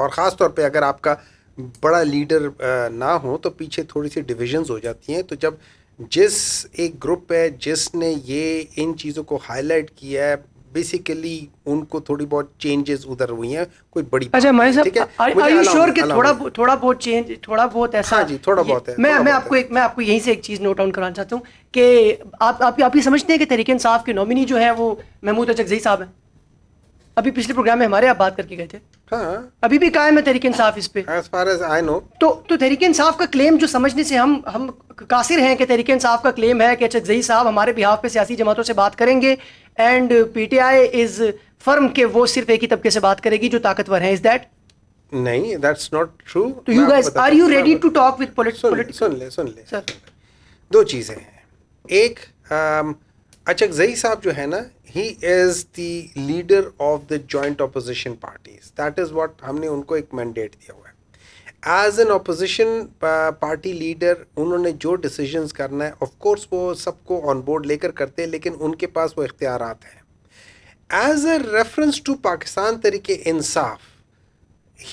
और ख़ास तौर पर अगर आपका बड़ा लीडर ना हो तो पीछे थोड़ी सी डिविजन्स हो जाती हैं तो जब जिस एक ग्रुप है जिसने ये इन चीज़ों को हाईलाइट किया है बेसिकली उनको थोड़ी बहुत चेंजेस उधर हुई हैं कोई बड़ी अच्छा मैं सब आर यू श्योर कि थोड़ा थोड़ा बहुत चेंज थोड़ा बहुत ऐसा हाँ जी थोड़ा बहुत है मैं मैं आपको एक मैं आपको यहीं से एक चीज़ नोट डाउन कराना चाहता हूँ कि आप आप आप ये समझते हैं कि तरीके इंसाफ के नॉमिनी जो है वो महमूद अचकजई साहब हैं अभी पिछले प्रोग्राम में हमारे आप बात करके गए थे हाँ। अभी भी कायम है तहरीक इंसाफ इस पे as far as I know तो तो तहरीक इंसाफ का क्लेम जो समझने से हम हम कासिर हैं कि तहरीक इंसाफ का क्लेम है कि अच्छा अचकजई साहब हमारे बिहाफ पे सियासी जमातों से बात करेंगे एंड पीटीआई इज फर्म के वो सिर्फ एक ही तबके से बात करेगी जो ताकतवर है इज दैट नहीं दैट्स नॉट ट्रू तो you guys are you ready to talk with politics सुन ले सुन ले सर दो चीजें हैं एक um, अचक जई साहब जो है ना he is the leader of the joint opposition parties that is what हमने उनको एक मैंडेट दिया हुआ है as an opposition party leader उन्होंने जो डिसीजंस करना है ऑफ कोर्स वो सबको ऑन बोर्ड लेकर करते हैं लेकिन उनके पास वो इख्तियार हैं as a reference to Pakistan Tehreek Insaf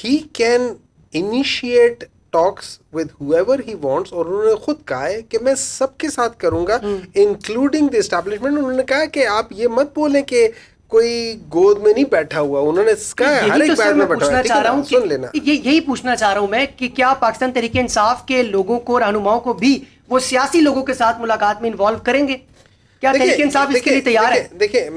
he can initiate talks with whoever he wants और उन्होंने खुद कहा है कि मैं सबके साथ करूंगा इंक्लूडिंग द इस्टेब्लिशमेंट उन्होंने कहा कि आप ये मत बोलें कि कोई गोद में नहीं बैठा हुआ उन्होंने इसका हर तो एक बैड में बैठा चाह रहा हूँ सुन लेना ये यही पूछना चाह रहा हूँ मैं कि क्या पाकिस्तान तरीके इंसाफ के लोगों को रहनुमाओं को भी वो सियासी लोगों के साथ मुलाकात में इन्वॉल्व करेंगे क्या तरीके इंसाफ इसके लिए तैयार है देखिए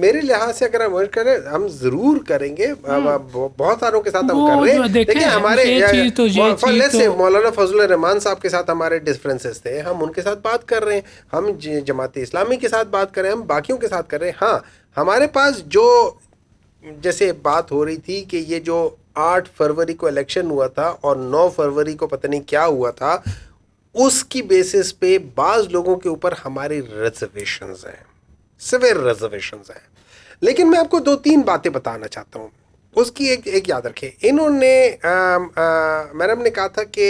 मेरे लिहाज से अगर हम वर्क करें हम जरूर करेंगे हम्म। बहुत सारों के साथ हम कर रहे हैं देखिए हमारे से तो- तो- मौलाना फजल रहमान साहब के साथ हमारे डिफरेंसेस थे हम उनके साथ बात कर रहे हैं हम जमात इस्लामी के साथ बात कर रहे हैं हम बाकियों के साथ कर रहे हैं हाँ हमारे पास जो जैसे बात हो रही थी कि ये जो आठ फरवरी को इलेक्शन हुआ था और नौ फरवरी को पता नहीं क्या हुआ था उसकी बेसिस पे बाज़ लोगों के ऊपर हमारे रिजर्वेशन हैं सिवियर रिजर्वेशन हैं लेकिन मैं आपको दो तीन बातें बताना चाहता हूँ उसकी एक एक याद रखें इन्होंने मैडम ने कहा था कि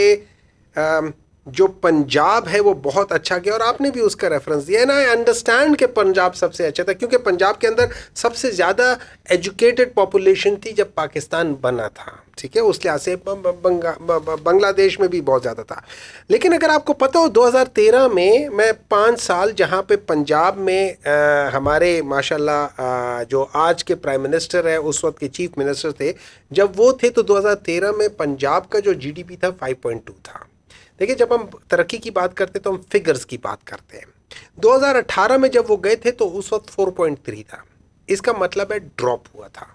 जो पंजाब है वो बहुत अच्छा गया और आपने भी उसका रेफरेंस दिया एंड आई अंडरस्टैंड कि पंजाब सबसे अच्छा था क्योंकि पंजाब के अंदर सबसे ज़्यादा एजुकेटेड पॉपुलेशन थी जब पाकिस्तान बना था ठीक है उस लिहाज से बांग्लादेश में भी बहुत ज़्यादा था लेकिन अगर आपको पता हो 2013 में मैं पाँच साल जहाँ पे पंजाब में आ, हमारे माशाल्लाह जो आज के प्राइम मिनिस्टर है उस वक्त के चीफ मिनिस्टर थे जब वो थे तो 2013 में पंजाब का जो जीडीपी था 5.2 था देखिए जब हम तरक्की की बात करते हैं तो हम फिगर्स की बात करते हैं 2018 में जब वो गए थे तो उस वक्त थ्री था इसका मतलब है ड्रॉप हुआ था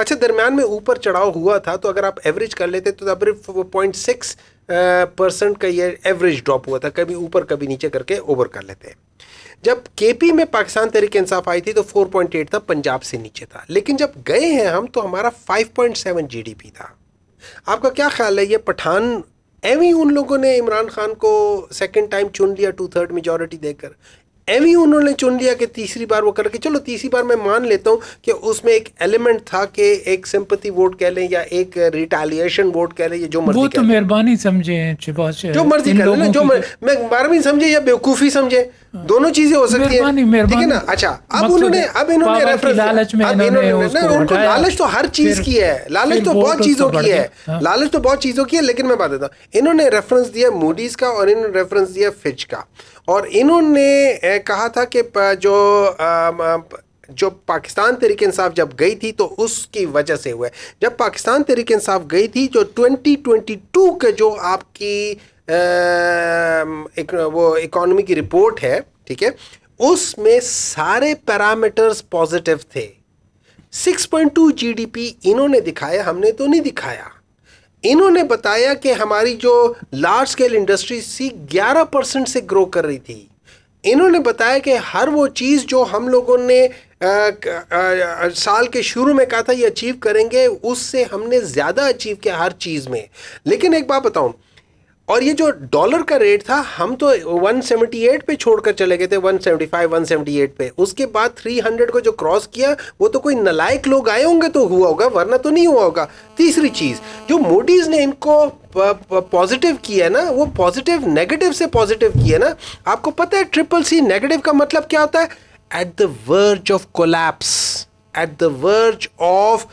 अच्छा दरमियान में ऊपर चढ़ाव हुआ था तो अगर आप एवरेज कर लेते तो अब पॉइंट सिक्स परसेंट का ये एवरेज ड्रॉप हुआ था कभी ऊपर कभी नीचे करके ओवर कर लेते हैं जब केपी में पाकिस्तान तरीके इंसाफ आई थी तो 4.8 था पंजाब से नीचे था लेकिन जब गए हैं हम तो हमारा 5.7 जीडीपी था आपका क्या ख्याल है ये पठान एवं उन लोगों ने इमरान खान को सेकंड टाइम चुन लिया टू थर्ड मेजोरिटी देकर एम ही उन्होंने चुन लिया कि तीसरी बार वो करके चलो तीसरी बार मैं मान लेता हूँ कि उसमें एक एलिमेंट था कि एक सिंपति वोट कह लें या एक रिटेलिएशन वोट कह लें या जो मर्जी वो तो मेहरबानी समझे जो मर्जी कर लें जो तो। मैं बारहवीं समझे या बेवकूफ़ी समझे हाँ। दोनों चीजें हो सकती है ठीक है ना अच्छा अब उन्होंने अब इन्होंने रेफरेंस लालच में अब इन्होंने उनको लालच तो हर चीज की है तो तो हाँ। लालच तो बहुत चीजों की है लालच तो बहुत चीजों की है लेकिन मैं बता देता हूँ इन्होंने रेफरेंस दिया मूडीज का और इन्होंने रेफरेंस दिया फिच का और इन्होंने कहा था कि जो जो पाकिस्तान तरीके इंसाफ जब गई थी तो उसकी वजह से हुआ जब पाकिस्तान तरीके इंसाफ गई थी जो 2022 के जो आपकी एक वो इकोनॉमी की रिपोर्ट है ठीक है उसमें सारे पैरामीटर्स पॉजिटिव थे 6.2 जीडीपी इन्होंने दिखाया हमने तो नहीं दिखाया इन्होंने बताया कि हमारी जो लार्ज स्केल इंडस्ट्री सी ग्यारह परसेंट से ग्रो कर रही थी इन्होंने बताया कि हर वो चीज़ जो हम लोगों ने आ, आ, आ, साल के शुरू में कहा था ये अचीव करेंगे उससे हमने ज़्यादा अचीव किया हर चीज़ में लेकिन एक बात बताऊँ और ये जो डॉलर का रेट था हम तो 178 पे छोड़कर चले गए थे 175 178 पे उसके बाद 300 को जो क्रॉस किया वो तो कोई नलायक लोग आए होंगे तो हुआ होगा वरना तो नहीं हुआ होगा तीसरी चीज़ जो मोडीज़ ने इनको पॉजिटिव किया ना वो पॉजिटिव नेगेटिव से पॉजिटिव किया ना आपको पता है ट्रिपल सी नेगेटिव का मतलब क्या होता है at the verge of collapse at the verge of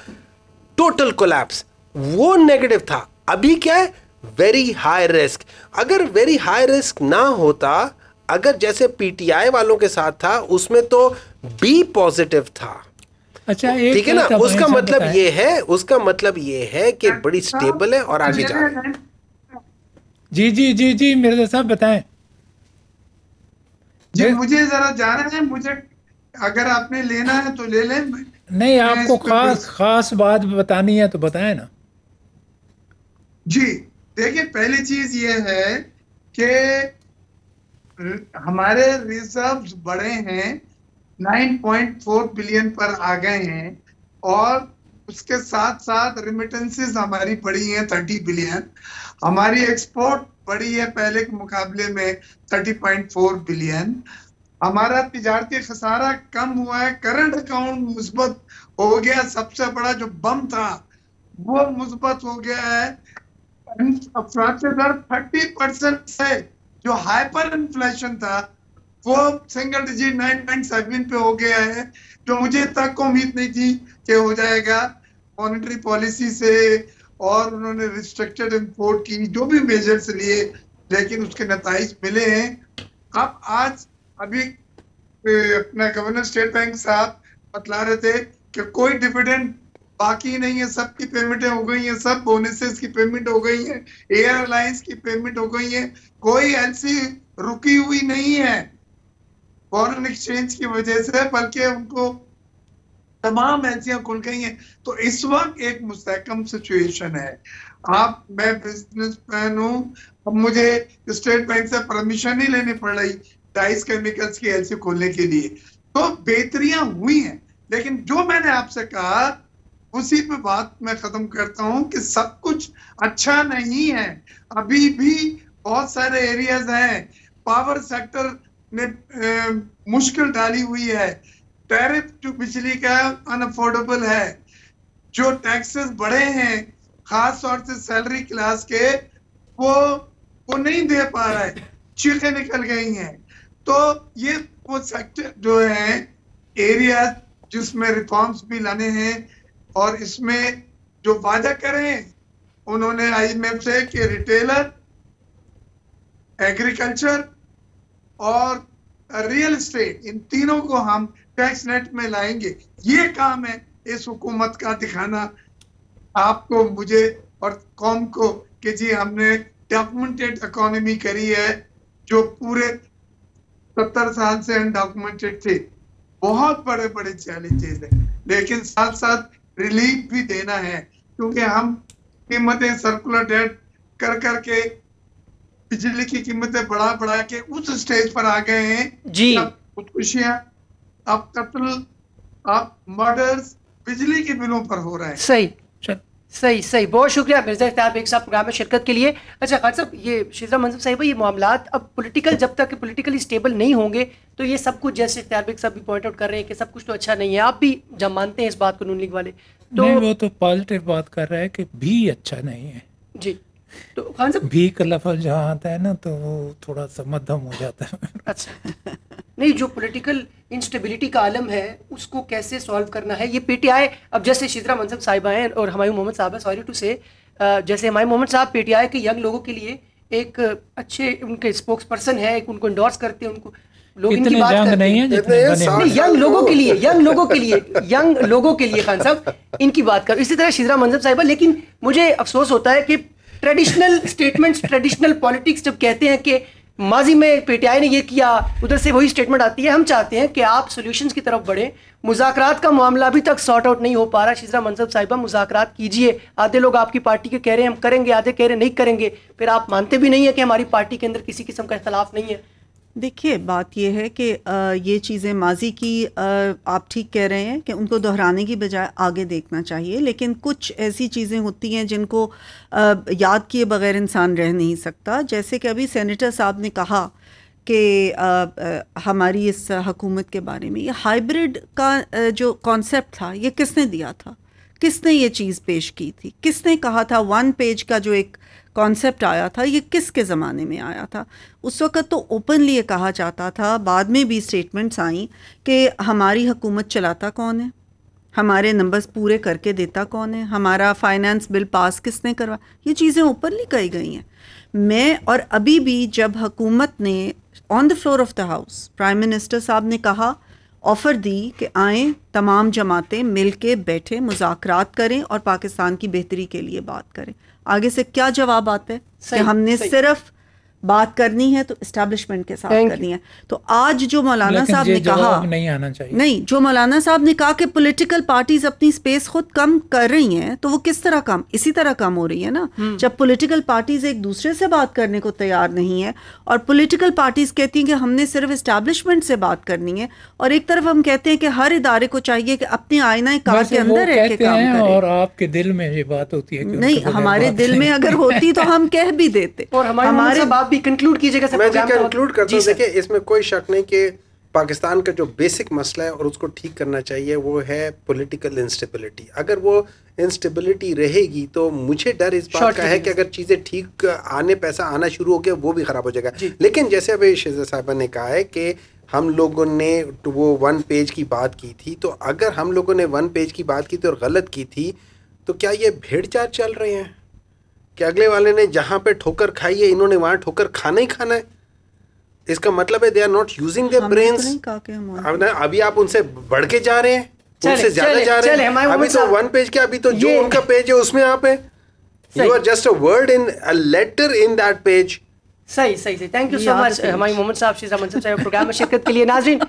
total collapse वो नेगेटिव था अभी क्या है वेरी हाई रिस्क अगर वेरी हाई रिस्क ना होता अगर जैसे पीटीआई वालों के साथ था उसमें तो बी पॉजिटिव था अच्छा ठीक है ना उसका मतलब ये है उसका मतलब ये है कि हाँ, बड़ी स्टेबल हाँ। है और आगे जा जी जी जी जी मिर्जा साहब बताएं जी मुझे जरा जाना है मुझे अगर आपने लेना है तो ले लें नहीं आपको खास खास बात बतानी है तो बताएं ना जी देखिए पहली चीज ये है कि हमारे रिजर्व्स बढ़े हैं 9.4 बिलियन पर आ गए हैं और उसके साथ साथ रिमिटेंसेस हमारी बढ़ी है 30 बिलियन हमारी एक्सपोर्ट बढ़ी है पहले के मुकाबले में 30.4 बिलियन हमारा तिजारती खसारा कम हुआ है करंट अकाउंट मुस्बत हो गया सबसे बड़ा जो बम था वो मुस्बत हो गया है अफराद दर थर्टी परसेंट है जो हाइपर इन्फ्लेशन था वो single digit nine point seven पे हो गया है जो मुझे तक उम्मीद नहीं थी कि हो जाएगा मॉनेटरी पॉलिसी से और उन्होंने रिस्ट्रक्चर्ड इंपोर्ट की जो भी मेजर्स लिए लेकिन उसके नतज मिले हैं अब आज अभी अपना गवर्नर स्टेट बैंक साहब बतला रहे थे कि कोई डिविडेंड बाकी नहीं है सबकी पेमेंट हो गई है सब बोनसेस की पेमेंट हो गई है एयरलाइंस की पेमेंट हो गई है कोई एलसी रुकी हुई नहीं है फॉरन एक्सचेंज की वजह से बल्कि उनको तमाम एलसियां खुल गई हैं तो इस वक्त एक मुस्तकम सिचुएशन है आप मैं बिजनेस मैन हूँ अब मुझे स्टेट बैंक से परमिशन ही लेनी पड़ रही डाइस केमिकल्स की एलसी खोलने के लिए तो बेहतरियां हुई हैं लेकिन जो मैंने आपसे कहा उसी पे बात मैं खत्म करता हूँ कि सब कुछ अच्छा नहीं है अभी भी बहुत सारे एरियाज हैं पावर सेक्टर ने ए, मुश्किल डाली हुई है टैरिफ जो बिजली का अनअफोर्डेबल है जो टैक्सेस बढ़े हैं खास तौर से सैलरी क्लास के वो वो नहीं दे पा रहा है चीखें निकल गई हैं तो ये वो सेक्टर जो है एरिया जिसमें रिफॉर्म्स भी लाने हैं और इसमें जो वादा करें उन्होंने आईएमएफ से कि रिटेलर एग्रीकल्चर और रियल स्टेट इन तीनों को हम टैक्स नेट में लाएंगे ये काम है इस हुकूमत का दिखाना आपको मुझे और कौम को कि जी हमने डॉक्यूमेंटेड इकोनॉमी करी है जो पूरे सत्तर साल से अनडॉक्यूमेंटेड थे बहुत बड़े बड़े चैलेंजेस हैं लेकिन साथ साथ रिलीफ भी देना है क्योंकि हम कीमतें सर्कुलेटेड कर करके बिजली की कीमतें बढ़ा बढ़ा के उस स्टेज पर आ गए हैं जी अब खुदकुशियां अब कत्ल अब मर्डर्स बिजली के बिलों पर हो रहे हैं सही सही सही बहुत शुक्रिया मिर्जा इफ्तार बेग साहब प्रोग्राम में शिरकत के लिए अच्छा खान साहब ये शिजरा मंजूर साहिबा ये मामला अब पॉलिटिकल जब तक पॉलिटिकली स्टेबल नहीं होंगे तो ये सब कुछ जैसे इख्तियार बेग साहब भी पॉइंट आउट कर रहे हैं कि सब कुछ तो अच्छा नहीं है आप भी जब मानते हैं इस बात को नून लीग वाले तो वो तो पॉजिटिव बात कर रहे हैं कि भी अच्छा नहीं है जी तो खान साहब भी का लफ जहाँ आता है ना तो वो थोड़ा सा मध्यम हो जाता है अच्छा नहीं जो पॉलिटिकल इंस्टेबिलिटी का आलम है उसको कैसे सॉल्व करना है ये पीटीआई अब जैसे शिजरा मनसब साहिब हैं और हमायूं मोहम्मद साहब है सॉरी टू से जैसे हमायूं मोहम्मद साहब पीटीआई के यंग लोगों के लिए एक अच्छे उनके स्पोक्स पर्सन है एक उनको इंडोर्स करते हैं उनको लोग इनकी बात करते नहीं है नहीं, यंग लोगों के लिए यंग लोगों के लिए यंग लोगों के लिए खान साहब इनकी बात कर इसी तरह शिजरा मनसब साहिबा लेकिन मुझे अफसोस होता है कि ट्रेडिशनल स्टेटमेंट्स ट्रेडिशनल पॉलिटिक्स जब कहते हैं कि माजी में पीटीआई ने ये किया उधर से वही स्टेटमेंट आती है हम चाहते हैं कि आप सोल्यूशन की तरफ बढ़े मुजाकरात का मामला अभी तक सॉर्ट आउट नहीं हो पा रहा शिजरा मनसब साहिबा मुजाकरात कीजिए आधे लोग आपकी पार्टी के कह रहे हैं हम करेंगे आधे कह रहे हैं नहीं करेंगे फिर आप मानते भी नहीं है कि हमारी पार्टी के अंदर किसी किस्म का इख्तलाफ नहीं है देखिए बात यह है कि ये चीज़ें माजी की आप ठीक कह रहे हैं कि उनको दोहराने की बजाय आगे देखना चाहिए लेकिन कुछ ऐसी चीज़ें होती हैं जिनको याद किए बगैर इंसान रह नहीं सकता जैसे कि अभी सेनेटर साहब ने कहा कि हमारी इस हकूमत के बारे में ये हाइब्रिड का जो कॉन्सेप्ट था ये किसने दिया था किसने ये चीज़ पेश की थी किसने कहा था वन पेज का जो एक कॉन्सेप्ट आया था ये किसके ज़माने में आया था उस वक़्त तो ओपनली ये कहा जाता था बाद में भी स्टेटमेंट्स आई कि हमारी हुकूमत चलाता कौन है हमारे नंबर्स पूरे करके देता कौन है हमारा फाइनेंस बिल पास किसने करवा ये चीज़ें ओपनली कही गई हैं मैं और अभी भी जब हकूमत ने on the floor of the house prime minister साहब ने कहा ऑफ़र दी कि आएँ तमाम जमातें मिल के बैठें मुजात करें और पाकिस्तान की बेहतरी के लिए बात करें आगे से क्या जवाब आता है कि हमने सिर्फ बात करनी है तो इस्टेब्लिशमेंट के साथ करनी है तो आज जो मौलाना साहब ने कहा नहीं आना चाहिए नहीं जो मौलाना साहब ने कहा कि पॉलिटिकल पार्टीज अपनी स्पेस खुद कम कर रही हैं तो वो किस तरह कम इसी तरह कम हो रही है ना हम्म। जब पॉलिटिकल पार्टीज एक दूसरे से बात करने को तैयार नहीं है और पोलिटिकल पार्टीज कहती हैं कि हमने सिर्फ इस्टेब्लिशमेंट से बात करनी है और एक तरफ हम कहते हैं कि हर इदारे को चाहिए कि अपने आईना कार के अंदर रह के काम करें और आपके दिल में ये बात होती है नहीं हमारे दिल में अगर होती तो हम कह भी देते और हमारे बात भी कंक्लूड कीजिएगा मैं कंक्लूड करता हूँ देखिए इसमें कोई शक नहीं कि पाकिस्तान का जो बेसिक मसला है और उसको ठीक करना चाहिए वो है पॉलिटिकल इंस्टेबिलिटी अगर वो इंस्टेबिलिटी रहेगी तो मुझे डर इस बात का है कि अगर चीज़ें ठीक आने पैसा आना शुरू हो गया वो भी ख़राब हो जाएगा लेकिन जैसे अभी शेजा साहबा ने कहा है कि हम लोगों ने तो वो वन पेज की बात की थी तो अगर हम लोगों ने वन पेज की बात की थी और गलत की थी तो क्या ये भेड़ चाल चल रहे हैं कि अगले वाले ने जहाँ पे ठोकर खाई है इन्होंने वहाँ ठोकर खाना ही खाना है इसका मतलब है they are not using their brains अभी आप उनसे बढ़ के जा रहे हैं उनसे ज्यादा जा रहे हैं अभी तो वन पेज के अभी तो जो उनका पेज है उसमें आप है you are just a word in a letter in that page सही सही सही थैंक यू सो मच हमारी मोहम्मद साहब श्री साहब प्रोग्राम में शिरकत के लिए नाजरीन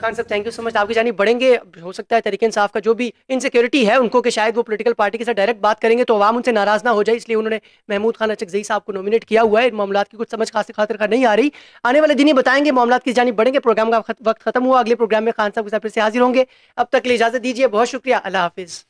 खान साहब थैंक यू सो मच आपकी जानी बढ़ेंगे हो सकता है तरीके इंसाफ का जो भी इनसिक्योरिटी है उनको कि शायद वो पोलिटिकल पार्टी के साथ डायरेक्ट बात करेंगे तो आवाम उनसे नाराज ना हो जाए इसलिए उन्होंने महमूद खान जई साहब को नॉमिनेट किया हुआ है इन मामला की कुछ समझ खास खातर का नहीं आ रही आने वाले दिन ही बताएंगे मामला की जानी बढ़ेंगे प्रोग्राम का वक्त खत्म हुआ अगले प्रोग्राम में खान साहब के साथ फिर से हाजिर होंगे अब तक के लिए इजाजत दीजिए बहुत शुक्रिया अल्लाह हाफिज़